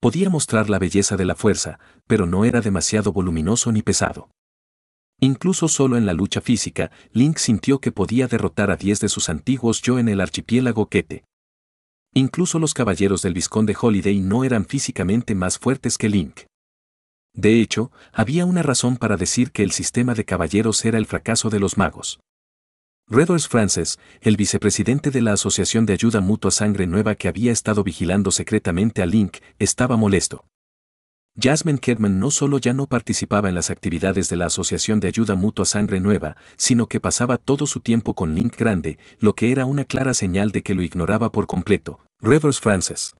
Podía mostrar la belleza de la fuerza, pero no era demasiado voluminoso ni pesado. Incluso solo en la lucha física, Link sintió que podía derrotar a diez de sus antiguos yo en el archipiélago Kete. Incluso los caballeros del Visconde Holiday no eran físicamente más fuertes que Link. De hecho, había una razón para decir que el sistema de caballeros era el fracaso de los magos. Revers Frances, el vicepresidente de la Asociación de Ayuda Mutua Sangre Nueva que había estado vigilando secretamente a Link, estaba molesto. Jasmine Kerman no solo ya no participaba en las actividades de la Asociación de Ayuda Mutua Sangre Nueva, sino que pasaba todo su tiempo con Link Grande, lo que era una clara señal de que lo ignoraba por completo. Rivers Frances.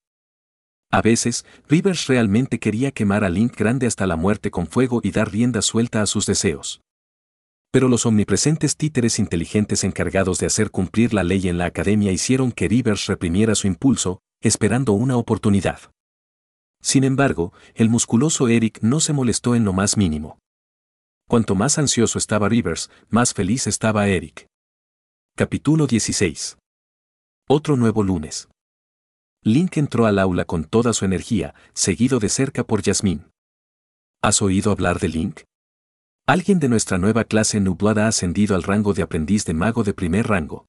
A veces, Rivers realmente quería quemar a Link Grande hasta la muerte con fuego y dar rienda suelta a sus deseos pero los omnipresentes títeres inteligentes encargados de hacer cumplir la ley en la academia hicieron que Rivers reprimiera su impulso, esperando una oportunidad. Sin embargo, el musculoso Eric no se molestó en lo más mínimo. Cuanto más ansioso estaba Rivers, más feliz estaba Eric. Capítulo 16. Otro nuevo lunes. Link entró al aula con toda su energía, seguido de cerca por Yasmín. ¿Has oído hablar de Link? Alguien de nuestra nueva clase nublada ha ascendido al rango de aprendiz de mago de primer rango.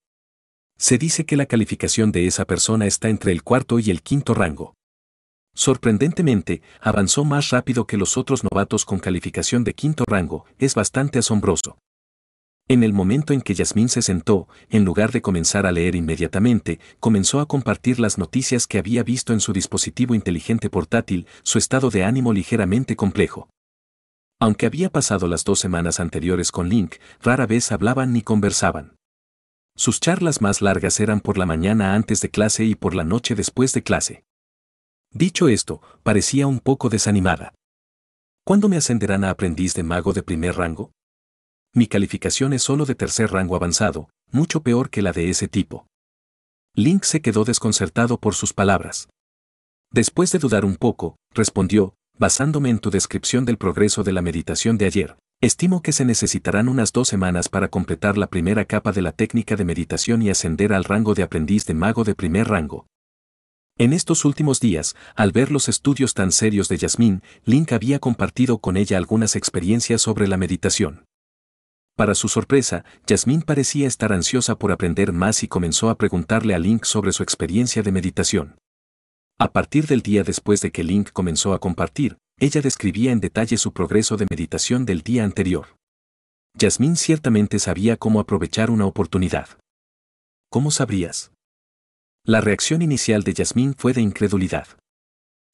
Se dice que la calificación de esa persona está entre el cuarto y el quinto rango. Sorprendentemente, avanzó más rápido que los otros novatos con calificación de quinto rango, es bastante asombroso. En el momento en que Yasmín se sentó, en lugar de comenzar a leer inmediatamente, comenzó a compartir las noticias que había visto en su dispositivo inteligente portátil, su estado de ánimo ligeramente complejo. Aunque había pasado las dos semanas anteriores con Link, rara vez hablaban ni conversaban. Sus charlas más largas eran por la mañana antes de clase y por la noche después de clase. Dicho esto, parecía un poco desanimada. ¿Cuándo me ascenderán a aprendiz de mago de primer rango? Mi calificación es solo de tercer rango avanzado, mucho peor que la de ese tipo. Link se quedó desconcertado por sus palabras. Después de dudar un poco, respondió, basándome en tu descripción del progreso de la meditación de ayer, estimo que se necesitarán unas dos semanas para completar la primera capa de la técnica de meditación y ascender al rango de aprendiz de mago de primer rango. En estos últimos días, al ver los estudios tan serios de Yasmín, Link había compartido con ella algunas experiencias sobre la meditación. Para su sorpresa, Yasmín parecía estar ansiosa por aprender más y comenzó a preguntarle a Link sobre su experiencia de meditación. A partir del día después de que Link comenzó a compartir, ella describía en detalle su progreso de meditación del día anterior. Yasmín ciertamente sabía cómo aprovechar una oportunidad. ¿Cómo sabrías? La reacción inicial de Yasmín fue de incredulidad.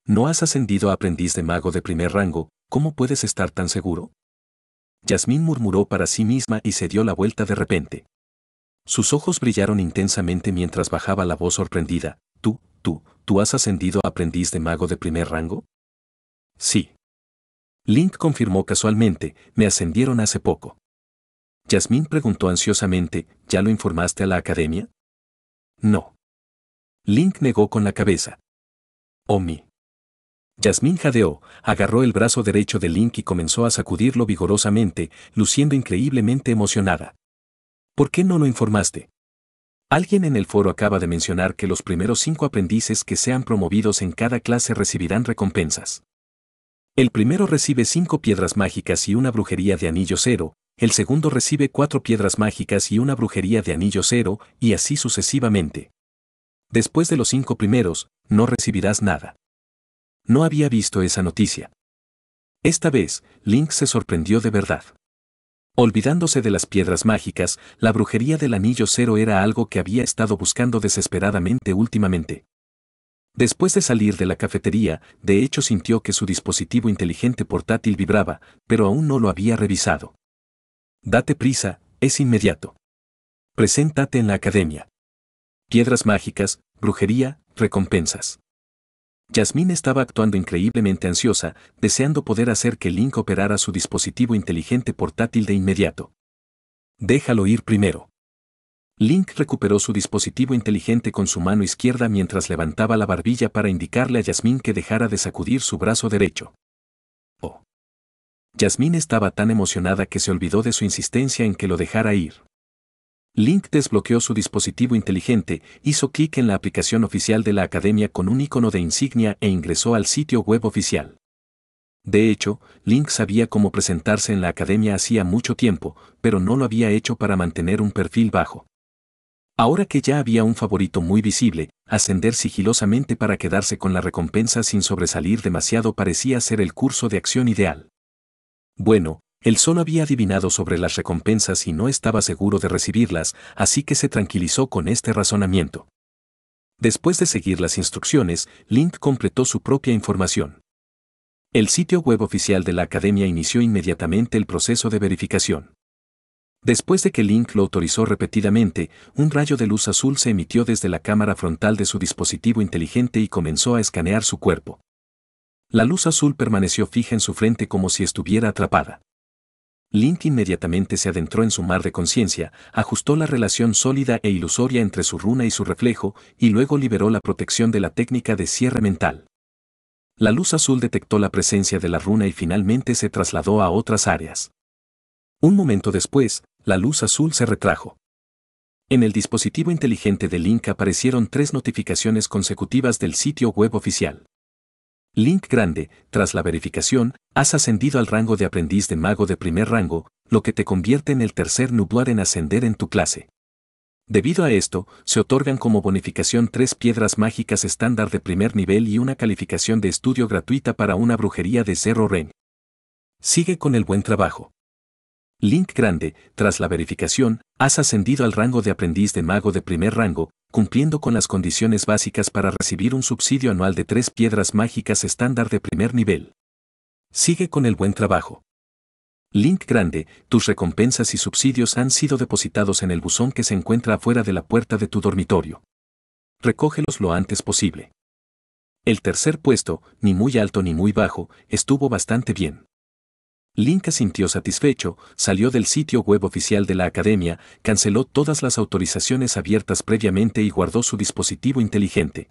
No has ascendido a aprendiz de mago de primer rango, ¿cómo puedes estar tan seguro? Yasmín murmuró para sí misma y se dio la vuelta de repente. Sus ojos brillaron intensamente mientras bajaba la voz sorprendida, tú, tú, ¿tú has ascendido a aprendiz de mago de primer rango? Sí. Link confirmó casualmente, me ascendieron hace poco. Yasmín preguntó ansiosamente, ¿ya lo informaste a la academia? No. Link negó con la cabeza. Oh mi. Yasmín jadeó, agarró el brazo derecho de Link y comenzó a sacudirlo vigorosamente, luciendo increíblemente emocionada. ¿Por qué no lo informaste? Alguien en el foro acaba de mencionar que los primeros cinco aprendices que sean promovidos en cada clase recibirán recompensas. El primero recibe cinco piedras mágicas y una brujería de anillo cero, el segundo recibe cuatro piedras mágicas y una brujería de anillo cero, y así sucesivamente. Después de los cinco primeros, no recibirás nada. No había visto esa noticia. Esta vez, Link se sorprendió de verdad. Olvidándose de las piedras mágicas, la brujería del anillo cero era algo que había estado buscando desesperadamente últimamente. Después de salir de la cafetería, de hecho sintió que su dispositivo inteligente portátil vibraba, pero aún no lo había revisado. Date prisa, es inmediato. Preséntate en la academia. Piedras mágicas, brujería, recompensas. Yasmín estaba actuando increíblemente ansiosa, deseando poder hacer que Link operara su dispositivo inteligente portátil de inmediato. Déjalo ir primero. Link recuperó su dispositivo inteligente con su mano izquierda mientras levantaba la barbilla para indicarle a Yasmín que dejara de sacudir su brazo derecho. Oh. Yasmín estaba tan emocionada que se olvidó de su insistencia en que lo dejara ir. Link desbloqueó su dispositivo inteligente, hizo clic en la aplicación oficial de la academia con un icono de insignia e ingresó al sitio web oficial. De hecho, Link sabía cómo presentarse en la academia hacía mucho tiempo, pero no lo había hecho para mantener un perfil bajo. Ahora que ya había un favorito muy visible, ascender sigilosamente para quedarse con la recompensa sin sobresalir demasiado parecía ser el curso de acción ideal. Bueno, el sol había adivinado sobre las recompensas y no estaba seguro de recibirlas, así que se tranquilizó con este razonamiento. Después de seguir las instrucciones, Link completó su propia información. El sitio web oficial de la academia inició inmediatamente el proceso de verificación. Después de que Link lo autorizó repetidamente, un rayo de luz azul se emitió desde la cámara frontal de su dispositivo inteligente y comenzó a escanear su cuerpo. La luz azul permaneció fija en su frente como si estuviera atrapada. Link inmediatamente se adentró en su mar de conciencia, ajustó la relación sólida e ilusoria entre su runa y su reflejo, y luego liberó la protección de la técnica de cierre mental. La luz azul detectó la presencia de la runa y finalmente se trasladó a otras áreas. Un momento después, la luz azul se retrajo. En el dispositivo inteligente de Link aparecieron tres notificaciones consecutivas del sitio web oficial. Link Grande, tras la verificación, has ascendido al rango de aprendiz de mago de primer rango, lo que te convierte en el tercer nublar en ascender en tu clase. Debido a esto, se otorgan como bonificación tres piedras mágicas estándar de primer nivel y una calificación de estudio gratuita para una brujería de cero Ren. Sigue con el buen trabajo. Link Grande, tras la verificación, has ascendido al rango de aprendiz de mago de primer rango, cumpliendo con las condiciones básicas para recibir un subsidio anual de tres piedras mágicas estándar de primer nivel. Sigue con el buen trabajo. Link Grande, tus recompensas y subsidios han sido depositados en el buzón que se encuentra afuera de la puerta de tu dormitorio. Recógelos lo antes posible. El tercer puesto, ni muy alto ni muy bajo, estuvo bastante bien. Link sintió satisfecho, salió del sitio web oficial de la academia, canceló todas las autorizaciones abiertas previamente y guardó su dispositivo inteligente.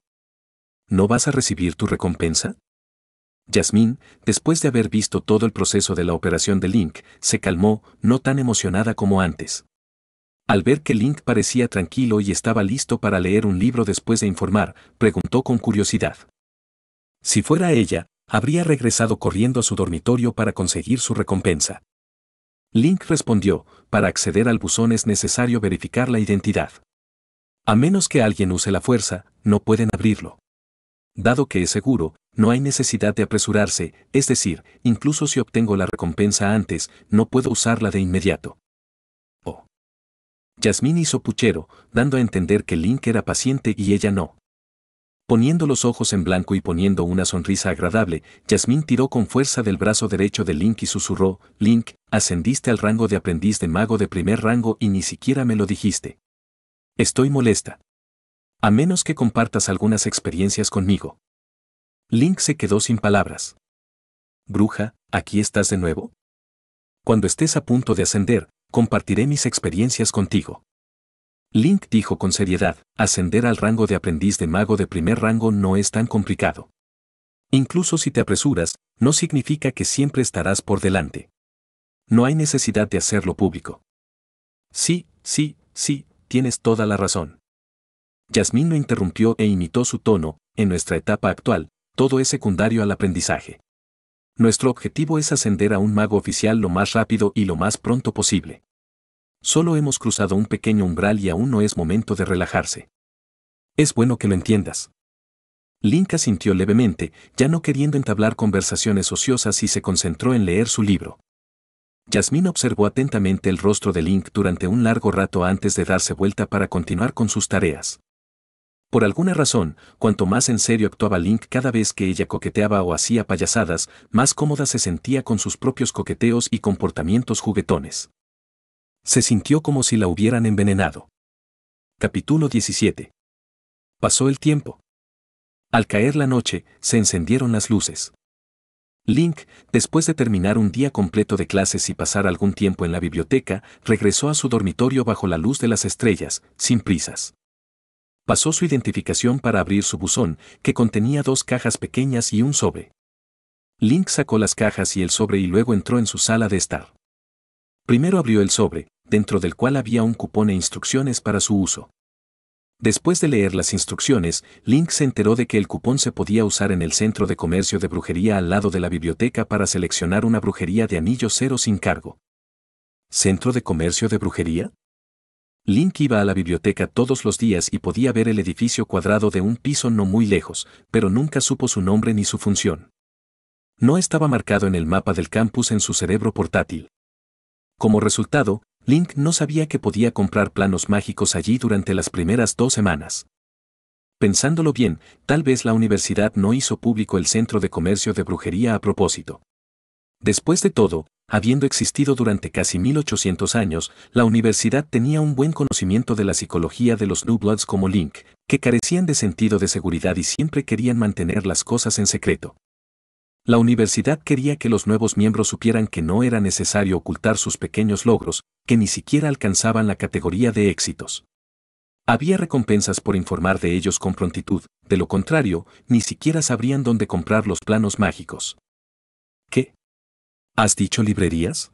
¿No vas a recibir tu recompensa? Yasmín, después de haber visto todo el proceso de la operación de Link, se calmó, no tan emocionada como antes. Al ver que Link parecía tranquilo y estaba listo para leer un libro después de informar, preguntó con curiosidad. Si fuera ella, habría regresado corriendo a su dormitorio para conseguir su recompensa. Link respondió, para acceder al buzón es necesario verificar la identidad. A menos que alguien use la fuerza, no pueden abrirlo. Dado que es seguro, no hay necesidad de apresurarse, es decir, incluso si obtengo la recompensa antes, no puedo usarla de inmediato. Oh. Jasmine hizo puchero, dando a entender que Link era paciente y ella no. Poniendo los ojos en blanco y poniendo una sonrisa agradable, Jasmine tiró con fuerza del brazo derecho de Link y susurró, Link, ascendiste al rango de aprendiz de mago de primer rango y ni siquiera me lo dijiste. Estoy molesta. A menos que compartas algunas experiencias conmigo. Link se quedó sin palabras. Bruja, ¿aquí estás de nuevo? Cuando estés a punto de ascender, compartiré mis experiencias contigo. Link dijo con seriedad, ascender al rango de aprendiz de mago de primer rango no es tan complicado. Incluso si te apresuras, no significa que siempre estarás por delante. No hay necesidad de hacerlo público. Sí, sí, sí, tienes toda la razón. Yasmín lo interrumpió e imitó su tono, en nuestra etapa actual, todo es secundario al aprendizaje. Nuestro objetivo es ascender a un mago oficial lo más rápido y lo más pronto posible. Solo hemos cruzado un pequeño umbral y aún no es momento de relajarse. Es bueno que lo entiendas. Link asintió levemente, ya no queriendo entablar conversaciones ociosas y se concentró en leer su libro. Yasmín observó atentamente el rostro de Link durante un largo rato antes de darse vuelta para continuar con sus tareas. Por alguna razón, cuanto más en serio actuaba Link cada vez que ella coqueteaba o hacía payasadas, más cómoda se sentía con sus propios coqueteos y comportamientos juguetones. Se sintió como si la hubieran envenenado. Capítulo 17. Pasó el tiempo. Al caer la noche, se encendieron las luces. Link, después de terminar un día completo de clases y pasar algún tiempo en la biblioteca, regresó a su dormitorio bajo la luz de las estrellas, sin prisas. Pasó su identificación para abrir su buzón, que contenía dos cajas pequeñas y un sobre. Link sacó las cajas y el sobre y luego entró en su sala de estar. Primero abrió el sobre, dentro del cual había un cupón e instrucciones para su uso. Después de leer las instrucciones, Link se enteró de que el cupón se podía usar en el centro de comercio de brujería al lado de la biblioteca para seleccionar una brujería de anillo cero sin cargo. ¿Centro de comercio de brujería? Link iba a la biblioteca todos los días y podía ver el edificio cuadrado de un piso no muy lejos, pero nunca supo su nombre ni su función. No estaba marcado en el mapa del campus en su cerebro portátil. Como resultado, Link no sabía que podía comprar planos mágicos allí durante las primeras dos semanas. Pensándolo bien, tal vez la universidad no hizo público el centro de comercio de brujería a propósito. Después de todo, habiendo existido durante casi 1800 años, la universidad tenía un buen conocimiento de la psicología de los New Bloods como Link, que carecían de sentido de seguridad y siempre querían mantener las cosas en secreto. La universidad quería que los nuevos miembros supieran que no era necesario ocultar sus pequeños logros, que ni siquiera alcanzaban la categoría de éxitos. Había recompensas por informar de ellos con prontitud, de lo contrario, ni siquiera sabrían dónde comprar los planos mágicos. ¿Qué? ¿Has dicho librerías?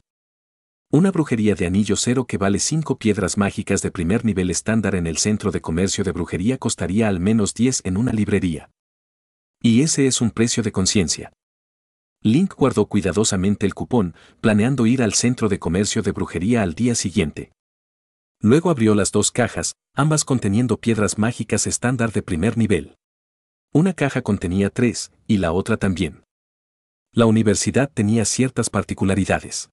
Una brujería de anillo cero que vale cinco piedras mágicas de primer nivel estándar en el centro de comercio de brujería costaría al menos 10 en una librería. Y ese es un precio de conciencia. Link guardó cuidadosamente el cupón, planeando ir al centro de comercio de brujería al día siguiente. Luego abrió las dos cajas, ambas conteniendo piedras mágicas estándar de primer nivel. Una caja contenía tres, y la otra también. La universidad tenía ciertas particularidades.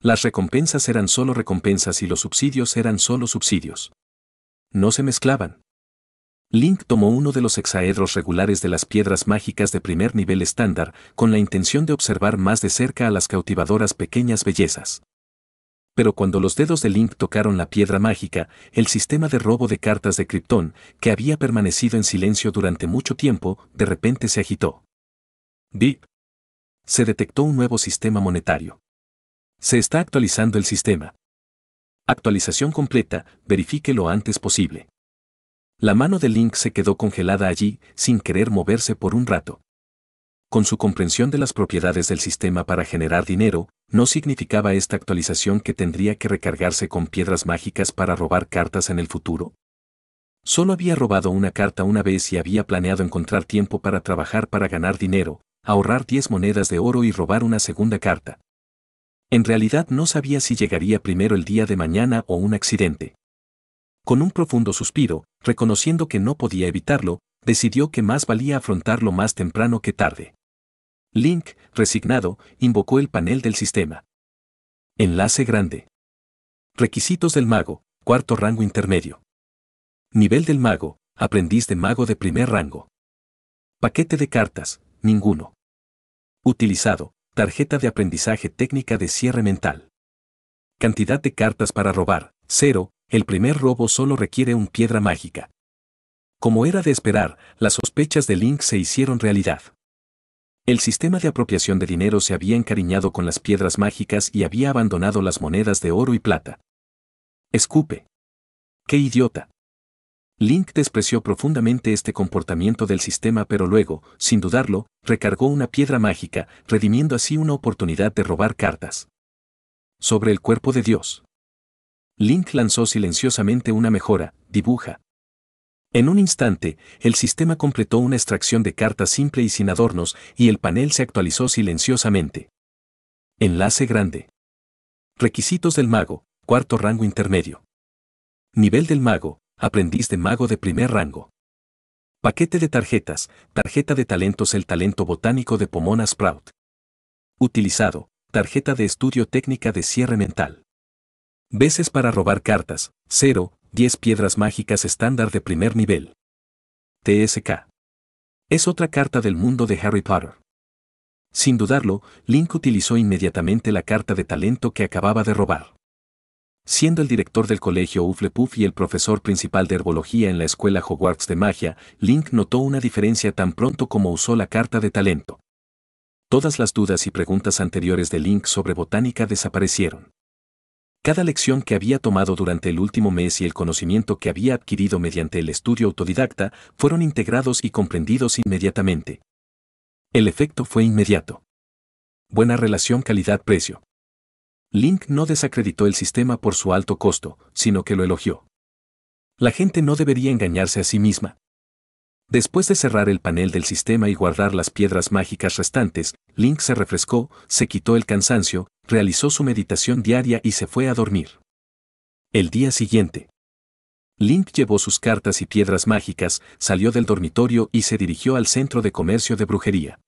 Las recompensas eran solo recompensas y los subsidios eran solo subsidios. No se mezclaban. Link tomó uno de los hexaedros regulares de las piedras mágicas de primer nivel estándar con la intención de observar más de cerca a las cautivadoras pequeñas bellezas. Pero cuando los dedos de Link tocaron la piedra mágica, el sistema de robo de cartas de Krypton, que había permanecido en silencio durante mucho tiempo, de repente se agitó. Dip. Se detectó un nuevo sistema monetario. Se está actualizando el sistema. Actualización completa, verifique lo antes posible. La mano de Link se quedó congelada allí, sin querer moverse por un rato. Con su comprensión de las propiedades del sistema para generar dinero, no significaba esta actualización que tendría que recargarse con piedras mágicas para robar cartas en el futuro. Solo había robado una carta una vez y había planeado encontrar tiempo para trabajar para ganar dinero, ahorrar 10 monedas de oro y robar una segunda carta. En realidad no sabía si llegaría primero el día de mañana o un accidente. Con un profundo suspiro, reconociendo que no podía evitarlo, decidió que más valía afrontarlo más temprano que tarde. Link, resignado, invocó el panel del sistema. Enlace grande. Requisitos del mago, cuarto rango intermedio. Nivel del mago, aprendiz de mago de primer rango. Paquete de cartas, ninguno. Utilizado, tarjeta de aprendizaje técnica de cierre mental. Cantidad de cartas para robar, Cero el primer robo solo requiere un piedra mágica. Como era de esperar, las sospechas de Link se hicieron realidad. El sistema de apropiación de dinero se había encariñado con las piedras mágicas y había abandonado las monedas de oro y plata. Escupe. ¡Qué idiota! Link despreció profundamente este comportamiento del sistema pero luego, sin dudarlo, recargó una piedra mágica, redimiendo así una oportunidad de robar cartas. Sobre el cuerpo de Dios. Link lanzó silenciosamente una mejora, dibuja. En un instante, el sistema completó una extracción de cartas simple y sin adornos y el panel se actualizó silenciosamente. Enlace grande. Requisitos del mago, cuarto rango intermedio. Nivel del mago, aprendiz de mago de primer rango. Paquete de tarjetas, tarjeta de talentos el talento botánico de Pomona Sprout. Utilizado, tarjeta de estudio técnica de cierre mental. Veces para robar cartas, 0, 10 piedras mágicas estándar de primer nivel. TSK. Es otra carta del mundo de Harry Potter. Sin dudarlo, Link utilizó inmediatamente la carta de talento que acababa de robar. Siendo el director del colegio Uflepuff y el profesor principal de herbología en la escuela Hogwarts de magia, Link notó una diferencia tan pronto como usó la carta de talento. Todas las dudas y preguntas anteriores de Link sobre botánica desaparecieron. Cada lección que había tomado durante el último mes y el conocimiento que había adquirido mediante el estudio autodidacta fueron integrados y comprendidos inmediatamente. El efecto fue inmediato. Buena relación calidad-precio. Link no desacreditó el sistema por su alto costo, sino que lo elogió. La gente no debería engañarse a sí misma. Después de cerrar el panel del sistema y guardar las piedras mágicas restantes, Link se refrescó, se quitó el cansancio realizó su meditación diaria y se fue a dormir. El día siguiente, Link llevó sus cartas y piedras mágicas, salió del dormitorio y se dirigió al centro de comercio de brujería.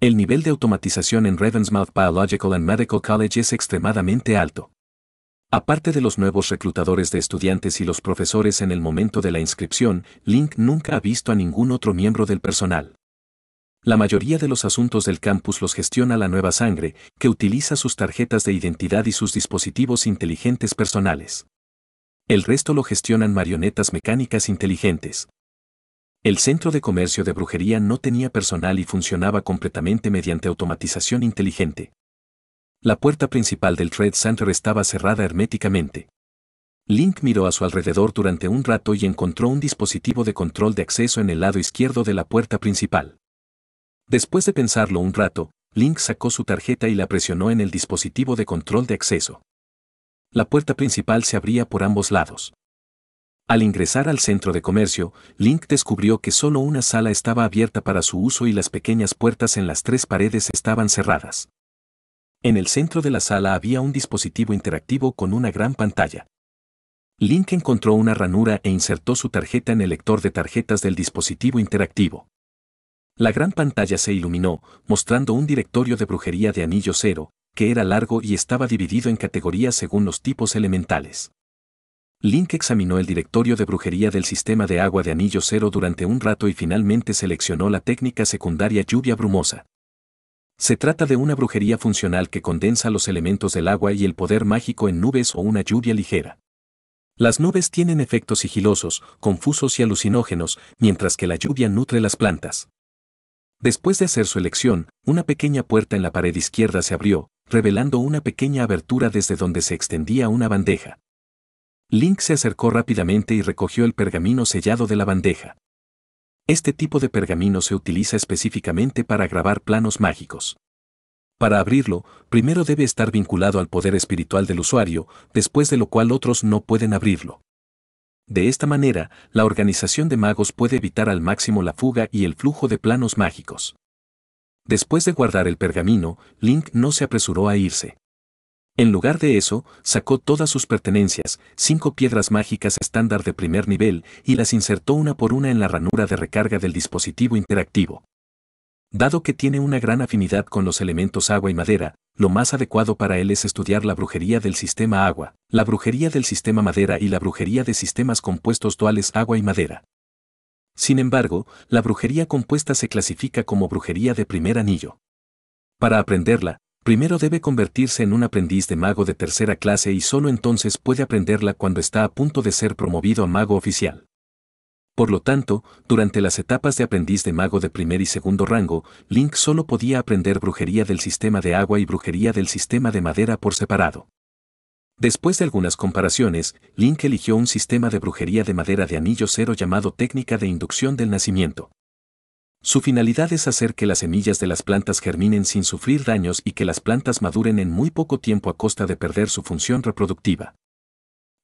El nivel de automatización en Ravensmouth Biological and Medical College es extremadamente alto. Aparte de los nuevos reclutadores de estudiantes y los profesores en el momento de la inscripción, Link nunca ha visto a ningún otro miembro del personal. La mayoría de los asuntos del campus los gestiona la nueva sangre, que utiliza sus tarjetas de identidad y sus dispositivos inteligentes personales. El resto lo gestionan marionetas mecánicas inteligentes. El centro de comercio de brujería no tenía personal y funcionaba completamente mediante automatización inteligente. La puerta principal del Trade Center estaba cerrada herméticamente. Link miró a su alrededor durante un rato y encontró un dispositivo de control de acceso en el lado izquierdo de la puerta principal. Después de pensarlo un rato, Link sacó su tarjeta y la presionó en el dispositivo de control de acceso. La puerta principal se abría por ambos lados. Al ingresar al centro de comercio, Link descubrió que solo una sala estaba abierta para su uso y las pequeñas puertas en las tres paredes estaban cerradas. En el centro de la sala había un dispositivo interactivo con una gran pantalla. Link encontró una ranura e insertó su tarjeta en el lector de tarjetas del dispositivo interactivo. La gran pantalla se iluminó, mostrando un directorio de brujería de anillo cero, que era largo y estaba dividido en categorías según los tipos elementales. Link examinó el directorio de brujería del sistema de agua de anillo cero durante un rato y finalmente seleccionó la técnica secundaria lluvia brumosa. Se trata de una brujería funcional que condensa los elementos del agua y el poder mágico en nubes o una lluvia ligera. Las nubes tienen efectos sigilosos, confusos y alucinógenos, mientras que la lluvia nutre las plantas. Después de hacer su elección, una pequeña puerta en la pared izquierda se abrió, revelando una pequeña abertura desde donde se extendía una bandeja. Link se acercó rápidamente y recogió el pergamino sellado de la bandeja. Este tipo de pergamino se utiliza específicamente para grabar planos mágicos. Para abrirlo, primero debe estar vinculado al poder espiritual del usuario, después de lo cual otros no pueden abrirlo. De esta manera, la organización de magos puede evitar al máximo la fuga y el flujo de planos mágicos. Después de guardar el pergamino, Link no se apresuró a irse. En lugar de eso, sacó todas sus pertenencias, cinco piedras mágicas estándar de primer nivel, y las insertó una por una en la ranura de recarga del dispositivo interactivo. Dado que tiene una gran afinidad con los elementos agua y madera, lo más adecuado para él es estudiar la brujería del sistema agua, la brujería del sistema madera y la brujería de sistemas compuestos duales agua y madera. Sin embargo, la brujería compuesta se clasifica como brujería de primer anillo. Para aprenderla, primero debe convertirse en un aprendiz de mago de tercera clase y solo entonces puede aprenderla cuando está a punto de ser promovido a mago oficial. Por lo tanto, durante las etapas de aprendiz de mago de primer y segundo rango, Link solo podía aprender brujería del sistema de agua y brujería del sistema de madera por separado. Después de algunas comparaciones, Link eligió un sistema de brujería de madera de anillo cero llamado técnica de inducción del nacimiento. Su finalidad es hacer que las semillas de las plantas germinen sin sufrir daños y que las plantas maduren en muy poco tiempo a costa de perder su función reproductiva.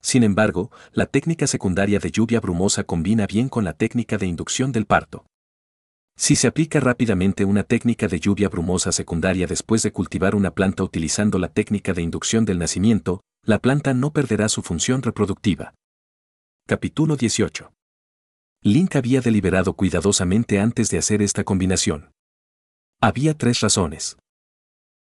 Sin embargo, la técnica secundaria de lluvia brumosa combina bien con la técnica de inducción del parto. Si se aplica rápidamente una técnica de lluvia brumosa secundaria después de cultivar una planta utilizando la técnica de inducción del nacimiento, la planta no perderá su función reproductiva. Capítulo 18. Link había deliberado cuidadosamente antes de hacer esta combinación. Había tres razones.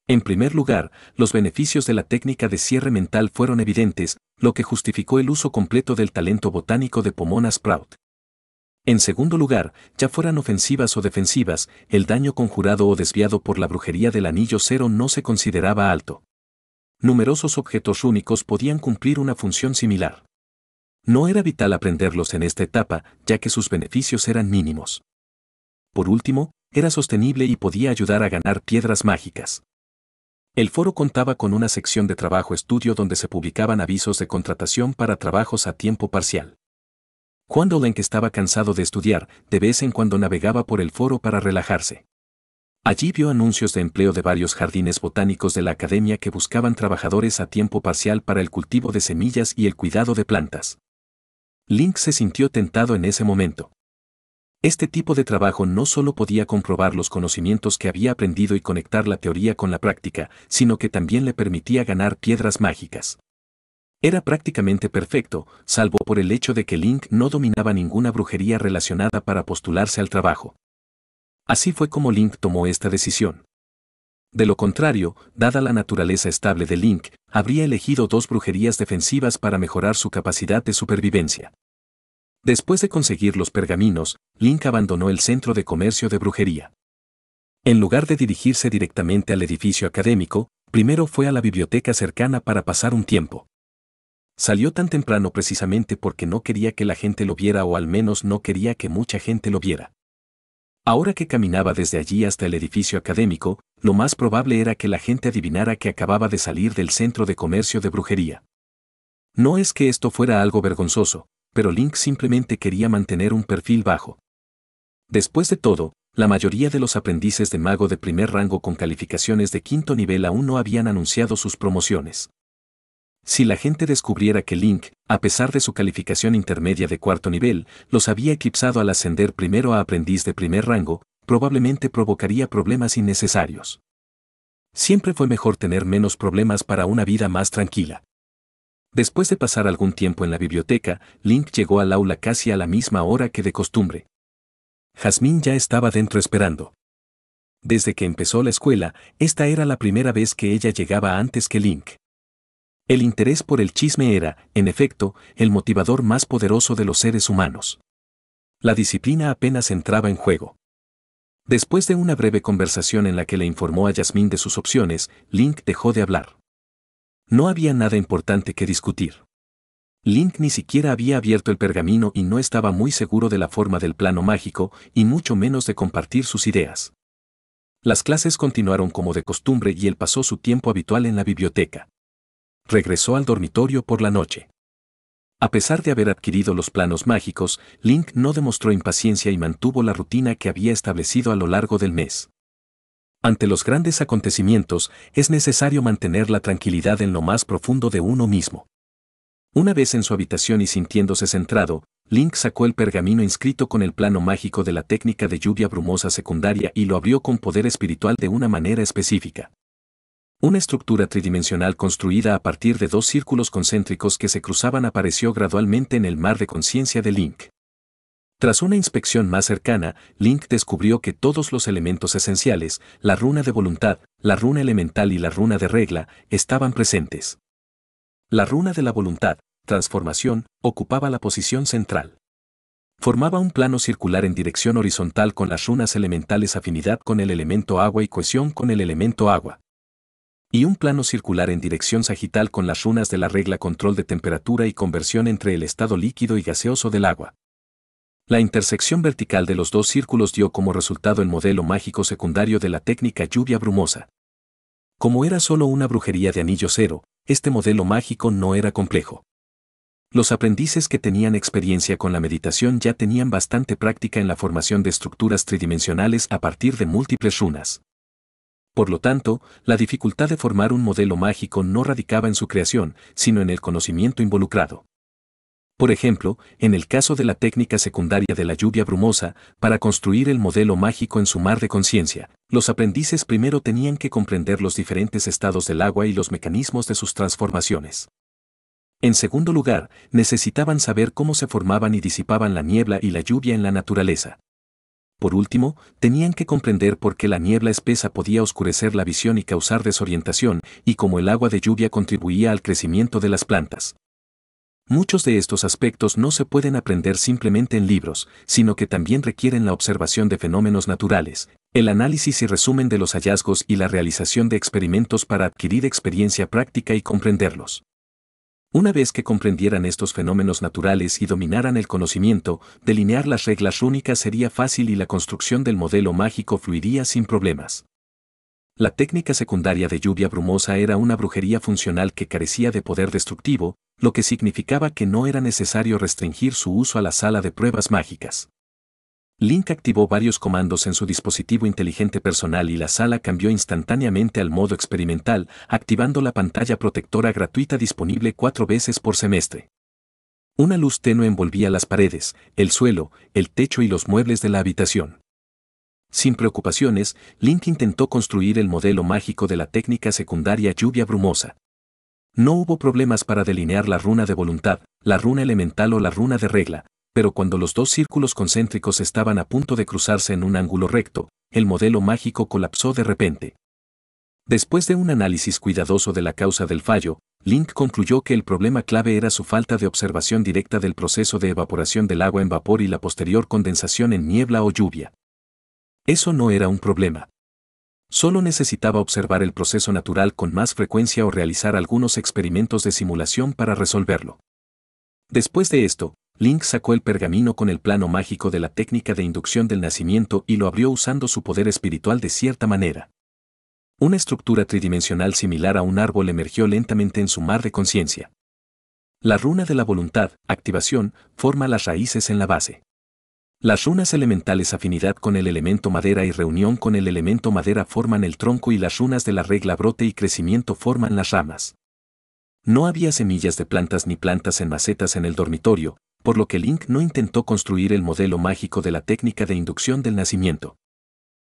En primer lugar, los beneficios de la técnica de cierre mental fueron evidentes, lo que justificó el uso completo del talento botánico de Pomona Sprout. En segundo lugar, ya fueran ofensivas o defensivas, el daño conjurado o desviado por la brujería del anillo cero no se consideraba alto. Numerosos objetos únicos podían cumplir una función similar. No era vital aprenderlos en esta etapa, ya que sus beneficios eran mínimos. Por último, era sostenible y podía ayudar a ganar piedras mágicas. El foro contaba con una sección de trabajo estudio donde se publicaban avisos de contratación para trabajos a tiempo parcial. Cuando Link estaba cansado de estudiar, de vez en cuando navegaba por el foro para relajarse. Allí vio anuncios de empleo de varios jardines botánicos de la academia que buscaban trabajadores a tiempo parcial para el cultivo de semillas y el cuidado de plantas. Link se sintió tentado en ese momento. Este tipo de trabajo no solo podía comprobar los conocimientos que había aprendido y conectar la teoría con la práctica, sino que también le permitía ganar piedras mágicas. Era prácticamente perfecto, salvo por el hecho de que Link no dominaba ninguna brujería relacionada para postularse al trabajo. Así fue como Link tomó esta decisión. De lo contrario, dada la naturaleza estable de Link, habría elegido dos brujerías defensivas para mejorar su capacidad de supervivencia. Después de conseguir los pergaminos, Link abandonó el centro de comercio de brujería. En lugar de dirigirse directamente al edificio académico, primero fue a la biblioteca cercana para pasar un tiempo. Salió tan temprano precisamente porque no quería que la gente lo viera o al menos no quería que mucha gente lo viera. Ahora que caminaba desde allí hasta el edificio académico, lo más probable era que la gente adivinara que acababa de salir del centro de comercio de brujería. No es que esto fuera algo vergonzoso, pero Link simplemente quería mantener un perfil bajo. Después de todo, la mayoría de los aprendices de mago de primer rango con calificaciones de quinto nivel aún no habían anunciado sus promociones. Si la gente descubriera que Link, a pesar de su calificación intermedia de cuarto nivel, los había eclipsado al ascender primero a aprendiz de primer rango, probablemente provocaría problemas innecesarios. Siempre fue mejor tener menos problemas para una vida más tranquila. Después de pasar algún tiempo en la biblioteca, Link llegó al aula casi a la misma hora que de costumbre. Jasmine ya estaba dentro esperando. Desde que empezó la escuela, esta era la primera vez que ella llegaba antes que Link. El interés por el chisme era, en efecto, el motivador más poderoso de los seres humanos. La disciplina apenas entraba en juego. Después de una breve conversación en la que le informó a Jasmine de sus opciones, Link dejó de hablar. No había nada importante que discutir. Link ni siquiera había abierto el pergamino y no estaba muy seguro de la forma del plano mágico, y mucho menos de compartir sus ideas. Las clases continuaron como de costumbre y él pasó su tiempo habitual en la biblioteca. Regresó al dormitorio por la noche. A pesar de haber adquirido los planos mágicos, Link no demostró impaciencia y mantuvo la rutina que había establecido a lo largo del mes. Ante los grandes acontecimientos es necesario mantener la tranquilidad en lo más profundo de uno mismo. Una vez en su habitación y sintiéndose centrado, Link sacó el pergamino inscrito con el plano mágico de la técnica de lluvia brumosa secundaria y lo abrió con poder espiritual de una manera específica. Una estructura tridimensional construida a partir de dos círculos concéntricos que se cruzaban apareció gradualmente en el mar de conciencia de Link. Tras una inspección más cercana, Link descubrió que todos los elementos esenciales, la runa de voluntad, la runa elemental y la runa de regla, estaban presentes. La runa de la voluntad, transformación, ocupaba la posición central. Formaba un plano circular en dirección horizontal con las runas elementales afinidad con el elemento agua y cohesión con el elemento agua. Y un plano circular en dirección sagital con las runas de la regla control de temperatura y conversión entre el estado líquido y gaseoso del agua. La intersección vertical de los dos círculos dio como resultado el modelo mágico secundario de la técnica lluvia brumosa. Como era solo una brujería de anillo cero, este modelo mágico no era complejo. Los aprendices que tenían experiencia con la meditación ya tenían bastante práctica en la formación de estructuras tridimensionales a partir de múltiples runas. Por lo tanto, la dificultad de formar un modelo mágico no radicaba en su creación, sino en el conocimiento involucrado por ejemplo, en el caso de la técnica secundaria de la lluvia brumosa, para construir el modelo mágico en su mar de conciencia, los aprendices primero tenían que comprender los diferentes estados del agua y los mecanismos de sus transformaciones. En segundo lugar, necesitaban saber cómo se formaban y disipaban la niebla y la lluvia en la naturaleza. Por último, tenían que comprender por qué la niebla espesa podía oscurecer la visión y causar desorientación, y cómo el agua de lluvia contribuía al crecimiento de las plantas. Muchos de estos aspectos no se pueden aprender simplemente en libros, sino que también requieren la observación de fenómenos naturales, el análisis y resumen de los hallazgos y la realización de experimentos para adquirir experiencia práctica y comprenderlos. Una vez que comprendieran estos fenómenos naturales y dominaran el conocimiento, delinear las reglas rúnicas sería fácil y la construcción del modelo mágico fluiría sin problemas. La técnica secundaria de lluvia brumosa era una brujería funcional que carecía de poder destructivo, lo que significaba que no era necesario restringir su uso a la sala de pruebas mágicas. Link activó varios comandos en su dispositivo inteligente personal y la sala cambió instantáneamente al modo experimental, activando la pantalla protectora gratuita disponible cuatro veces por semestre. Una luz tenue envolvía las paredes, el suelo, el techo y los muebles de la habitación. Sin preocupaciones, Link intentó construir el modelo mágico de la técnica secundaria lluvia brumosa. No hubo problemas para delinear la runa de voluntad, la runa elemental o la runa de regla, pero cuando los dos círculos concéntricos estaban a punto de cruzarse en un ángulo recto, el modelo mágico colapsó de repente. Después de un análisis cuidadoso de la causa del fallo, Link concluyó que el problema clave era su falta de observación directa del proceso de evaporación del agua en vapor y la posterior condensación en niebla o lluvia. Eso no era un problema. Solo necesitaba observar el proceso natural con más frecuencia o realizar algunos experimentos de simulación para resolverlo. Después de esto, Link sacó el pergamino con el plano mágico de la técnica de inducción del nacimiento y lo abrió usando su poder espiritual de cierta manera. Una estructura tridimensional similar a un árbol emergió lentamente en su mar de conciencia. La runa de la voluntad, activación, forma las raíces en la base. Las runas elementales afinidad con el elemento madera y reunión con el elemento madera forman el tronco y las runas de la regla brote y crecimiento forman las ramas. No había semillas de plantas ni plantas en macetas en el dormitorio, por lo que Link no intentó construir el modelo mágico de la técnica de inducción del nacimiento.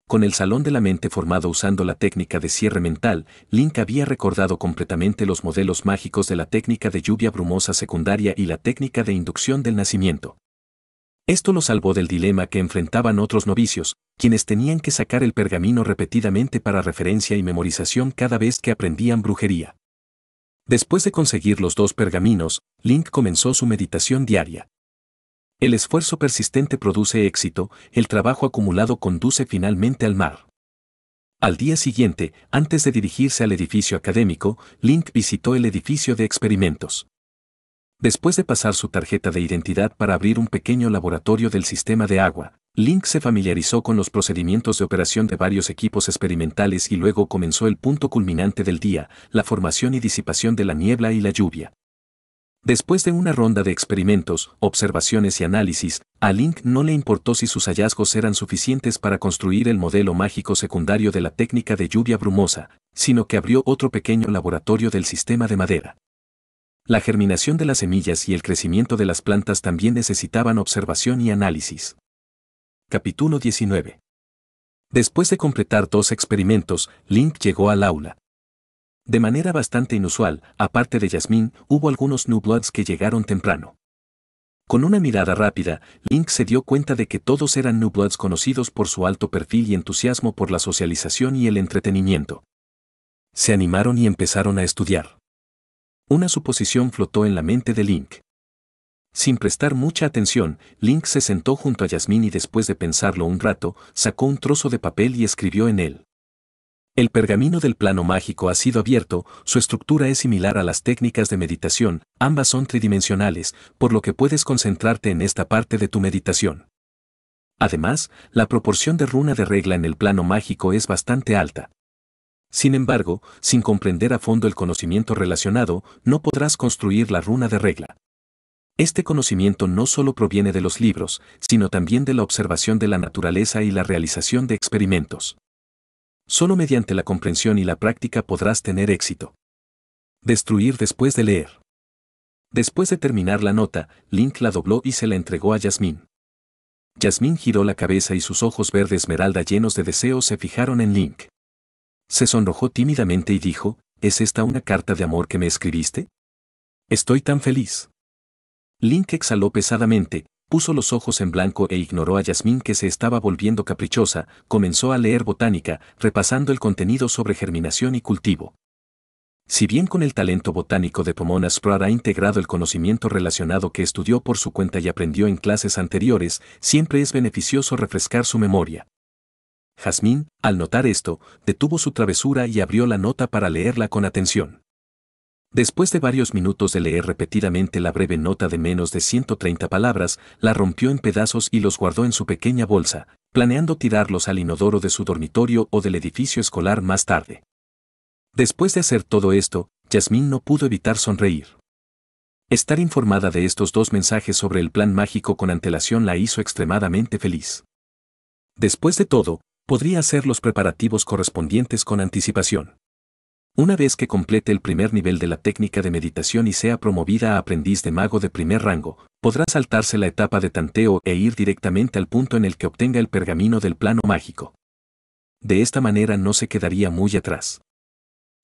Con el salón de la mente formado usando la técnica de cierre mental, Link había recordado completamente los modelos mágicos de la técnica de lluvia brumosa secundaria y la técnica de inducción del nacimiento. Esto lo salvó del dilema que enfrentaban otros novicios, quienes tenían que sacar el pergamino repetidamente para referencia y memorización cada vez que aprendían brujería. Después de conseguir los dos pergaminos, Link comenzó su meditación diaria. El esfuerzo persistente produce éxito, el trabajo acumulado conduce finalmente al mar. Al día siguiente, antes de dirigirse al edificio académico, Link visitó el edificio de experimentos. Después de pasar su tarjeta de identidad para abrir un pequeño laboratorio del sistema de agua, Link se familiarizó con los procedimientos de operación de varios equipos experimentales y luego comenzó el punto culminante del día, la formación y disipación de la niebla y la lluvia. Después de una ronda de experimentos, observaciones y análisis, a Link no le importó si sus hallazgos eran suficientes para construir el modelo mágico secundario de la técnica de lluvia brumosa, sino que abrió otro pequeño laboratorio del sistema de madera. La germinación de las semillas y el crecimiento de las plantas también necesitaban observación y análisis. Capítulo 19. Después de completar dos experimentos, Link llegó al aula. De manera bastante inusual, aparte de Yasmín, hubo algunos New Bloods que llegaron temprano. Con una mirada rápida, Link se dio cuenta de que todos eran New Bloods conocidos por su alto perfil y entusiasmo por la socialización y el entretenimiento. Se animaron y empezaron a estudiar. Una suposición flotó en la mente de Link. Sin prestar mucha atención, Link se sentó junto a Yasmín y después de pensarlo un rato, sacó un trozo de papel y escribió en él. El pergamino del plano mágico ha sido abierto, su estructura es similar a las técnicas de meditación, ambas son tridimensionales, por lo que puedes concentrarte en esta parte de tu meditación. Además, la proporción de runa de regla en el plano mágico es bastante alta, sin embargo, sin comprender a fondo el conocimiento relacionado, no podrás construir la runa de regla. Este conocimiento no solo proviene de los libros, sino también de la observación de la naturaleza y la realización de experimentos. Solo mediante la comprensión y la práctica podrás tener éxito. Destruir después de leer. Después de terminar la nota, Link la dobló y se la entregó a Yasmín. Yasmín giró la cabeza y sus ojos verde esmeralda llenos de deseo se fijaron en Link. Se sonrojó tímidamente y dijo, ¿es esta una carta de amor que me escribiste? Estoy tan feliz. Link exhaló pesadamente, puso los ojos en blanco e ignoró a Yasmín que se estaba volviendo caprichosa, comenzó a leer botánica, repasando el contenido sobre germinación y cultivo. Si bien con el talento botánico de Pomona Sprout ha integrado el conocimiento relacionado que estudió por su cuenta y aprendió en clases anteriores, siempre es beneficioso refrescar su memoria. Jazmín, al notar esto, detuvo su travesura y abrió la nota para leerla con atención. Después de varios minutos de leer repetidamente la breve nota de menos de 130 palabras, la rompió en pedazos y los guardó en su pequeña bolsa, planeando tirarlos al inodoro de su dormitorio o del edificio escolar más tarde. Después de hacer todo esto, Jazmín no pudo evitar sonreír. Estar informada de estos dos mensajes sobre el plan mágico con antelación la hizo extremadamente feliz. Después de todo, podría hacer los preparativos correspondientes con anticipación. Una vez que complete el primer nivel de la técnica de meditación y sea promovida a aprendiz de mago de primer rango, podrá saltarse la etapa de tanteo e ir directamente al punto en el que obtenga el pergamino del plano mágico. De esta manera no se quedaría muy atrás.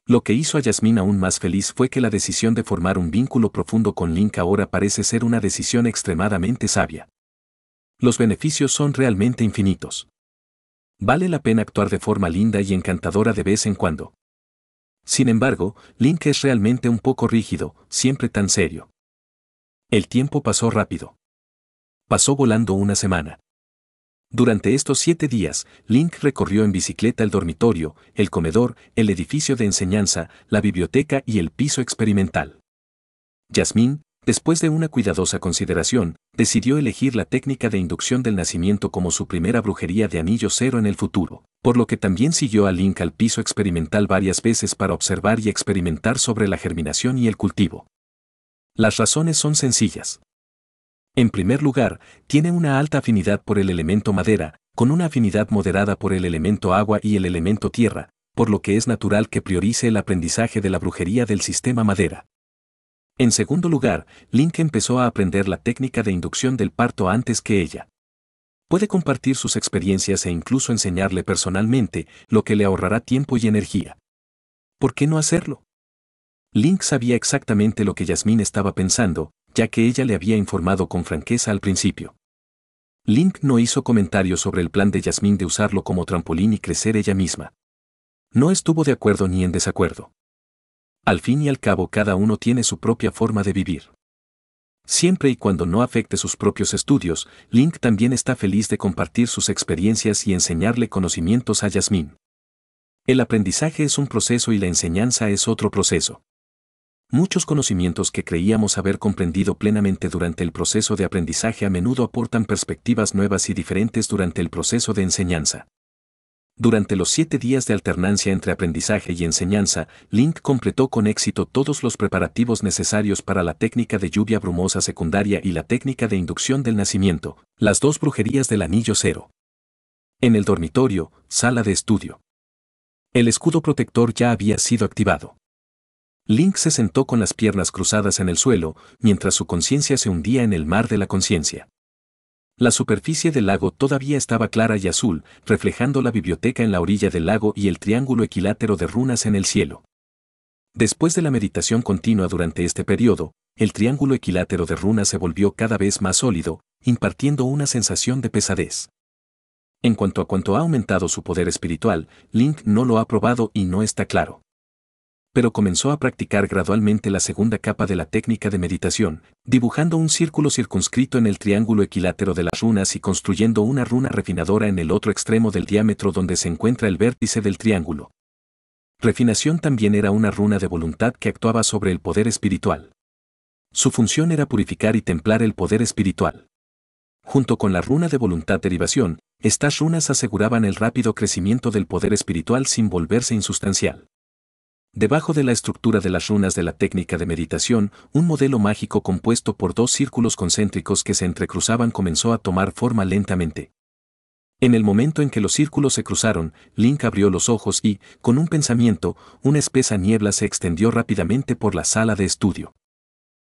Lo que hizo a Yasmín aún más feliz fue que la decisión de formar un vínculo profundo con Link ahora parece ser una decisión extremadamente sabia. Los beneficios son realmente infinitos. Vale la pena actuar de forma linda y encantadora de vez en cuando. Sin embargo, Link es realmente un poco rígido, siempre tan serio. El tiempo pasó rápido. Pasó volando una semana. Durante estos siete días, Link recorrió en bicicleta el dormitorio, el comedor, el edificio de enseñanza, la biblioteca y el piso experimental. Yasmín, después de una cuidadosa consideración, decidió elegir la técnica de inducción del nacimiento como su primera brujería de anillo cero en el futuro, por lo que también siguió a Link al piso experimental varias veces para observar y experimentar sobre la germinación y el cultivo. Las razones son sencillas. En primer lugar, tiene una alta afinidad por el elemento madera, con una afinidad moderada por el elemento agua y el elemento tierra, por lo que es natural que priorice el aprendizaje de la brujería del sistema madera. En segundo lugar, Link empezó a aprender la técnica de inducción del parto antes que ella. Puede compartir sus experiencias e incluso enseñarle personalmente, lo que le ahorrará tiempo y energía. ¿Por qué no hacerlo? Link sabía exactamente lo que Yasmin estaba pensando, ya que ella le había informado con franqueza al principio. Link no hizo comentarios sobre el plan de Yasmin de usarlo como trampolín y crecer ella misma. No estuvo de acuerdo ni en desacuerdo. Al fin y al cabo cada uno tiene su propia forma de vivir. Siempre y cuando no afecte sus propios estudios, Link también está feliz de compartir sus experiencias y enseñarle conocimientos a Yasmín. El aprendizaje es un proceso y la enseñanza es otro proceso. Muchos conocimientos que creíamos haber comprendido plenamente durante el proceso de aprendizaje a menudo aportan perspectivas nuevas y diferentes durante el proceso de enseñanza. Durante los siete días de alternancia entre aprendizaje y enseñanza, Link completó con éxito todos los preparativos necesarios para la técnica de lluvia brumosa secundaria y la técnica de inducción del nacimiento, las dos brujerías del anillo cero. En el dormitorio, sala de estudio. El escudo protector ya había sido activado. Link se sentó con las piernas cruzadas en el suelo, mientras su conciencia se hundía en el mar de la conciencia. La superficie del lago todavía estaba clara y azul, reflejando la biblioteca en la orilla del lago y el triángulo equilátero de runas en el cielo. Después de la meditación continua durante este periodo, el triángulo equilátero de runas se volvió cada vez más sólido, impartiendo una sensación de pesadez. En cuanto a cuanto ha aumentado su poder espiritual, Link no lo ha probado y no está claro pero comenzó a practicar gradualmente la segunda capa de la técnica de meditación, dibujando un círculo circunscrito en el triángulo equilátero de las runas y construyendo una runa refinadora en el otro extremo del diámetro donde se encuentra el vértice del triángulo. Refinación también era una runa de voluntad que actuaba sobre el poder espiritual. Su función era purificar y templar el poder espiritual. Junto con la runa de voluntad derivación, estas runas aseguraban el rápido crecimiento del poder espiritual sin volverse insustancial. Debajo de la estructura de las runas de la técnica de meditación, un modelo mágico compuesto por dos círculos concéntricos que se entrecruzaban comenzó a tomar forma lentamente. En el momento en que los círculos se cruzaron, Link abrió los ojos y, con un pensamiento, una espesa niebla se extendió rápidamente por la sala de estudio.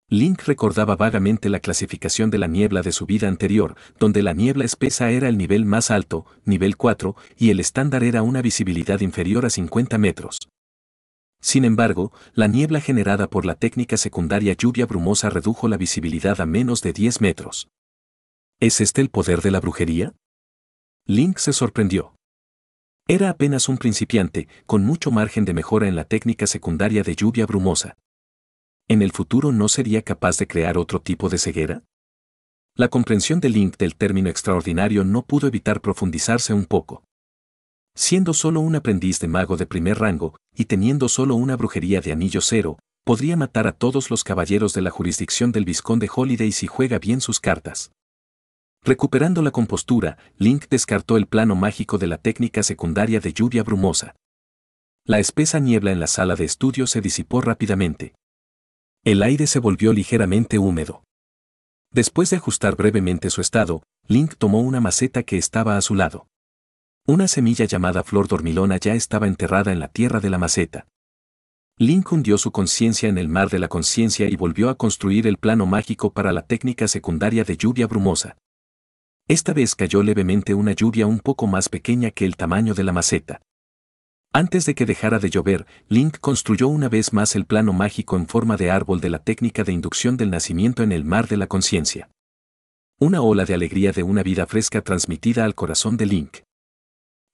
Link recordaba vagamente la clasificación de la niebla de su vida anterior, donde la niebla espesa era el nivel más alto, nivel 4, y el estándar era una visibilidad inferior a 50 metros. Sin embargo, la niebla generada por la técnica secundaria lluvia brumosa redujo la visibilidad a menos de 10 metros. ¿Es este el poder de la brujería? Link se sorprendió. Era apenas un principiante, con mucho margen de mejora en la técnica secundaria de lluvia brumosa. ¿En el futuro no sería capaz de crear otro tipo de ceguera? La comprensión de Link del término extraordinario no pudo evitar profundizarse un poco. Siendo solo un aprendiz de mago de primer rango, y teniendo solo una brujería de anillo cero, podría matar a todos los caballeros de la jurisdicción del Visconde Holiday si juega bien sus cartas. Recuperando la compostura, Link descartó el plano mágico de la técnica secundaria de lluvia brumosa. La espesa niebla en la sala de estudio se disipó rápidamente. El aire se volvió ligeramente húmedo. Después de ajustar brevemente su estado, Link tomó una maceta que estaba a su lado. Una semilla llamada flor dormilona ya estaba enterrada en la tierra de la maceta. Link hundió su conciencia en el mar de la conciencia y volvió a construir el plano mágico para la técnica secundaria de lluvia brumosa. Esta vez cayó levemente una lluvia un poco más pequeña que el tamaño de la maceta. Antes de que dejara de llover, Link construyó una vez más el plano mágico en forma de árbol de la técnica de inducción del nacimiento en el mar de la conciencia. Una ola de alegría de una vida fresca transmitida al corazón de Link.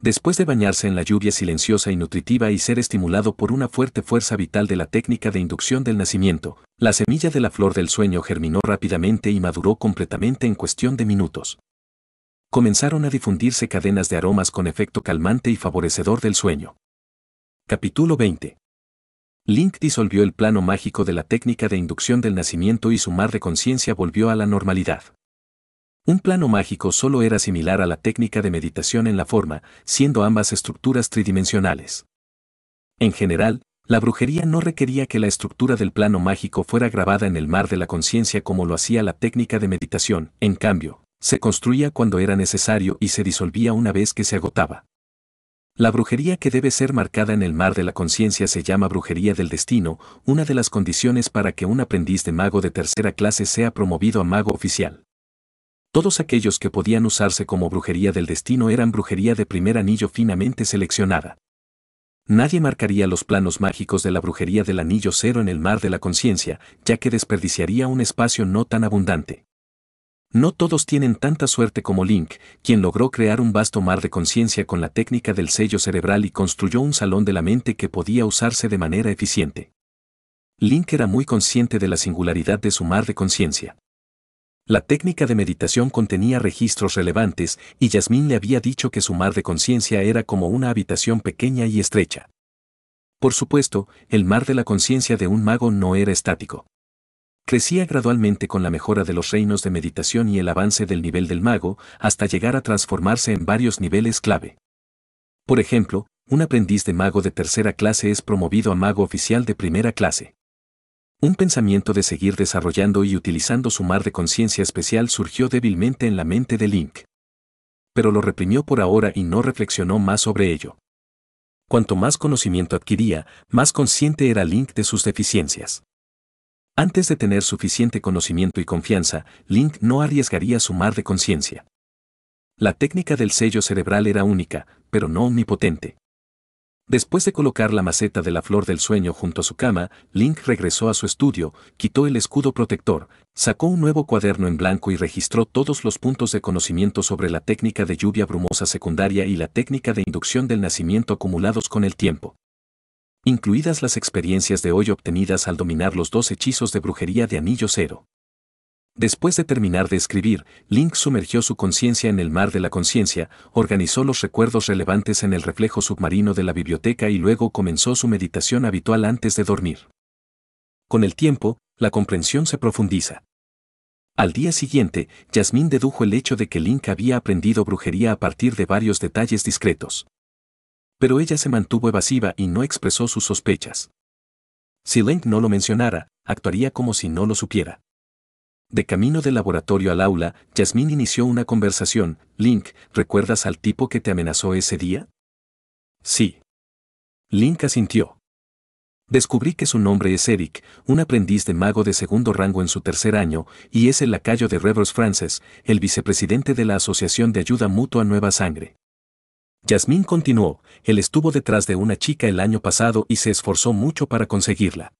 Después de bañarse en la lluvia silenciosa y nutritiva y ser estimulado por una fuerte fuerza vital de la técnica de inducción del nacimiento, la semilla de la flor del sueño germinó rápidamente y maduró completamente en cuestión de minutos. Comenzaron a difundirse cadenas de aromas con efecto calmante y favorecedor del sueño. Capítulo 20. Link disolvió el plano mágico de la técnica de inducción del nacimiento y su mar de conciencia volvió a la normalidad. Un plano mágico solo era similar a la técnica de meditación en la forma, siendo ambas estructuras tridimensionales. En general, la brujería no requería que la estructura del plano mágico fuera grabada en el mar de la conciencia como lo hacía la técnica de meditación, en cambio, se construía cuando era necesario y se disolvía una vez que se agotaba. La brujería que debe ser marcada en el mar de la conciencia se llama brujería del destino, una de las condiciones para que un aprendiz de mago de tercera clase sea promovido a mago oficial todos aquellos que podían usarse como brujería del destino eran brujería de primer anillo finamente seleccionada. Nadie marcaría los planos mágicos de la brujería del anillo cero en el mar de la conciencia, ya que desperdiciaría un espacio no tan abundante. No todos tienen tanta suerte como Link, quien logró crear un vasto mar de conciencia con la técnica del sello cerebral y construyó un salón de la mente que podía usarse de manera eficiente. Link era muy consciente de la singularidad de su mar de conciencia. La técnica de meditación contenía registros relevantes y Yasmín le había dicho que su mar de conciencia era como una habitación pequeña y estrecha. Por supuesto, el mar de la conciencia de un mago no era estático. Crecía gradualmente con la mejora de los reinos de meditación y el avance del nivel del mago, hasta llegar a transformarse en varios niveles clave. Por ejemplo, un aprendiz de mago de tercera clase es promovido a mago oficial de primera clase. Un pensamiento de seguir desarrollando y utilizando su mar de conciencia especial surgió débilmente en la mente de Link. Pero lo reprimió por ahora y no reflexionó más sobre ello. Cuanto más conocimiento adquiría, más consciente era Link de sus deficiencias. Antes de tener suficiente conocimiento y confianza, Link no arriesgaría su mar de conciencia. La técnica del sello cerebral era única, pero no omnipotente. Después de colocar la maceta de la flor del sueño junto a su cama, Link regresó a su estudio, quitó el escudo protector, sacó un nuevo cuaderno en blanco y registró todos los puntos de conocimiento sobre la técnica de lluvia brumosa secundaria y la técnica de inducción del nacimiento acumulados con el tiempo. Incluidas las experiencias de hoy obtenidas al dominar los dos hechizos de brujería de anillo cero. Después de terminar de escribir, Link sumergió su conciencia en el mar de la conciencia, organizó los recuerdos relevantes en el reflejo submarino de la biblioteca y luego comenzó su meditación habitual antes de dormir. Con el tiempo, la comprensión se profundiza. Al día siguiente, Jasmine dedujo el hecho de que Link había aprendido brujería a partir de varios detalles discretos. Pero ella se mantuvo evasiva y no expresó sus sospechas. Si Link no lo mencionara, actuaría como si no lo supiera. De camino del laboratorio al aula, Yasmín inició una conversación. Link, ¿recuerdas al tipo que te amenazó ese día? Sí. Link asintió. Descubrí que su nombre es Eric, un aprendiz de mago de segundo rango en su tercer año, y es el lacayo de Revers Frances, el vicepresidente de la Asociación de Ayuda Mutua Nueva Sangre. Yasmín continuó, él estuvo detrás de una chica el año pasado y se esforzó mucho para conseguirla.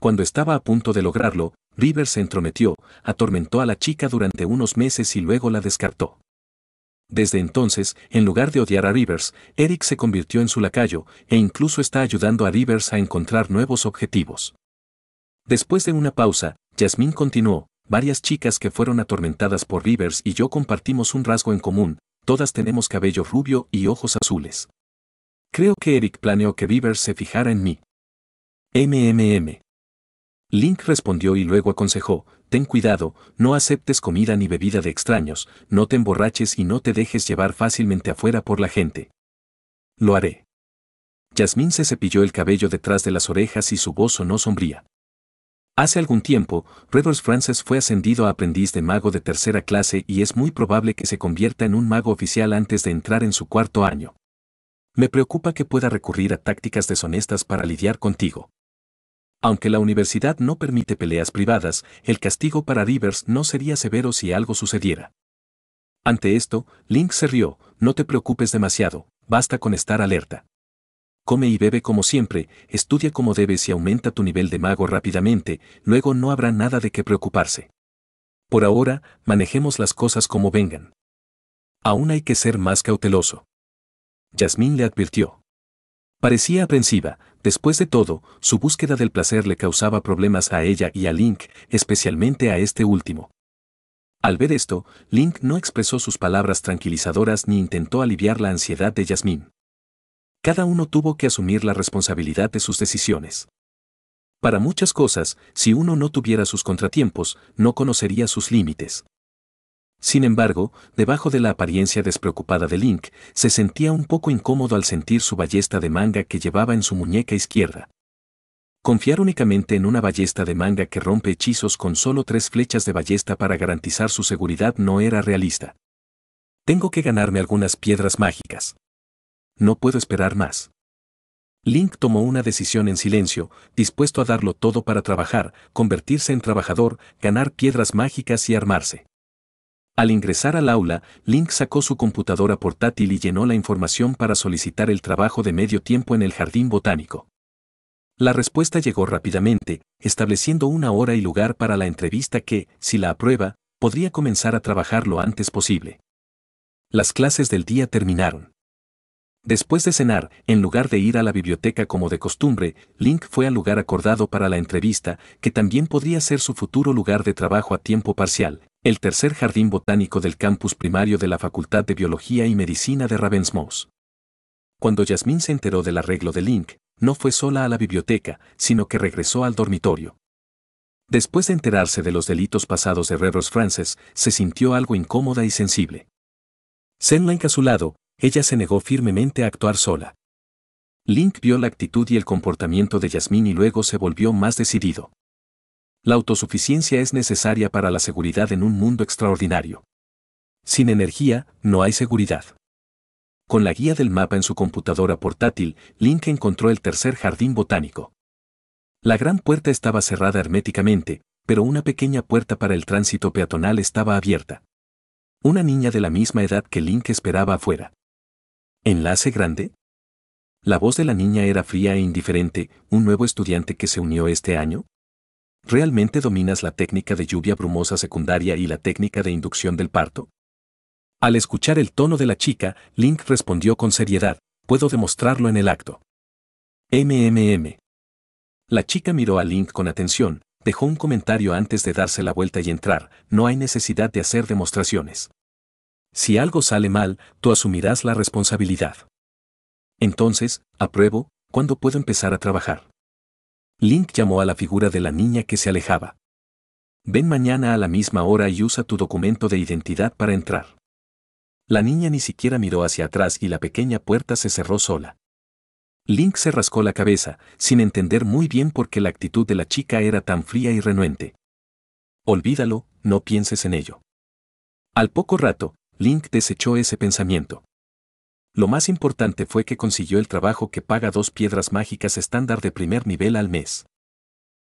Cuando estaba a punto de lograrlo, Rivers se entrometió, atormentó a la chica durante unos meses y luego la descartó. Desde entonces, en lugar de odiar a Rivers, Eric se convirtió en su lacayo e incluso está ayudando a Rivers a encontrar nuevos objetivos. Después de una pausa, Jasmine continuó, varias chicas que fueron atormentadas por Rivers y yo compartimos un rasgo en común, todas tenemos cabello rubio y ojos azules. Creo que Eric planeó que Rivers se fijara en mí. MMM. Link respondió y luego aconsejó, ten cuidado, no aceptes comida ni bebida de extraños, no te emborraches y no te dejes llevar fácilmente afuera por la gente. Lo haré. Yasmín se cepilló el cabello detrás de las orejas y su voz sonó sombría. Hace algún tiempo, Redward Francis fue ascendido a aprendiz de mago de tercera clase y es muy probable que se convierta en un mago oficial antes de entrar en su cuarto año. Me preocupa que pueda recurrir a tácticas deshonestas para lidiar contigo. Aunque la universidad no permite peleas privadas, el castigo para Rivers no sería severo si algo sucediera. Ante esto, Link se rió, no te preocupes demasiado, basta con estar alerta. Come y bebe como siempre, estudia como debes y aumenta tu nivel de mago rápidamente, luego no habrá nada de qué preocuparse. Por ahora, manejemos las cosas como vengan. Aún hay que ser más cauteloso. Jasmine le advirtió. Parecía aprensiva, después de todo, su búsqueda del placer le causaba problemas a ella y a Link, especialmente a este último. Al ver esto, Link no expresó sus palabras tranquilizadoras ni intentó aliviar la ansiedad de Yasmín. Cada uno tuvo que asumir la responsabilidad de sus decisiones. Para muchas cosas, si uno no tuviera sus contratiempos, no conocería sus límites. Sin embargo, debajo de la apariencia despreocupada de Link, se sentía un poco incómodo al sentir su ballesta de manga que llevaba en su muñeca izquierda. Confiar únicamente en una ballesta de manga que rompe hechizos con solo tres flechas de ballesta para garantizar su seguridad no era realista. Tengo que ganarme algunas piedras mágicas. No puedo esperar más. Link tomó una decisión en silencio, dispuesto a darlo todo para trabajar, convertirse en trabajador, ganar piedras mágicas y armarse. Al ingresar al aula, Link sacó su computadora portátil y llenó la información para solicitar el trabajo de medio tiempo en el jardín botánico. La respuesta llegó rápidamente, estableciendo una hora y lugar para la entrevista que, si la aprueba, podría comenzar a trabajar lo antes posible. Las clases del día terminaron. Después de cenar, en lugar de ir a la biblioteca como de costumbre, Link fue al lugar acordado para la entrevista, que también podría ser su futuro lugar de trabajo a tiempo parcial, el tercer jardín botánico del campus primario de la Facultad de Biología y Medicina de Ravensmoss. Cuando Yasmín se enteró del arreglo de Link, no fue sola a la biblioteca, sino que regresó al dormitorio. Después de enterarse de los delitos pasados de Reverse Frances, se sintió algo incómoda y sensible. Sen la a ella se negó firmemente a actuar sola. Link vio la actitud y el comportamiento de Yasmín y luego se volvió más decidido. La autosuficiencia es necesaria para la seguridad en un mundo extraordinario. Sin energía, no hay seguridad. Con la guía del mapa en su computadora portátil, Link encontró el tercer jardín botánico. La gran puerta estaba cerrada herméticamente, pero una pequeña puerta para el tránsito peatonal estaba abierta. Una niña de la misma edad que Link esperaba afuera. ¿Enlace grande? La voz de la niña era fría e indiferente, un nuevo estudiante que se unió este año. ¿realmente dominas la técnica de lluvia brumosa secundaria y la técnica de inducción del parto? Al escuchar el tono de la chica, Link respondió con seriedad, puedo demostrarlo en el acto. MMM. La chica miró a Link con atención, dejó un comentario antes de darse la vuelta y entrar, no hay necesidad de hacer demostraciones. Si algo sale mal, tú asumirás la responsabilidad. Entonces, apruebo, ¿cuándo puedo empezar a trabajar? Link llamó a la figura de la niña que se alejaba. Ven mañana a la misma hora y usa tu documento de identidad para entrar. La niña ni siquiera miró hacia atrás y la pequeña puerta se cerró sola. Link se rascó la cabeza, sin entender muy bien por qué la actitud de la chica era tan fría y renuente. Olvídalo, no pienses en ello. Al poco rato, Link desechó ese pensamiento. Lo más importante fue que consiguió el trabajo que paga dos piedras mágicas estándar de primer nivel al mes.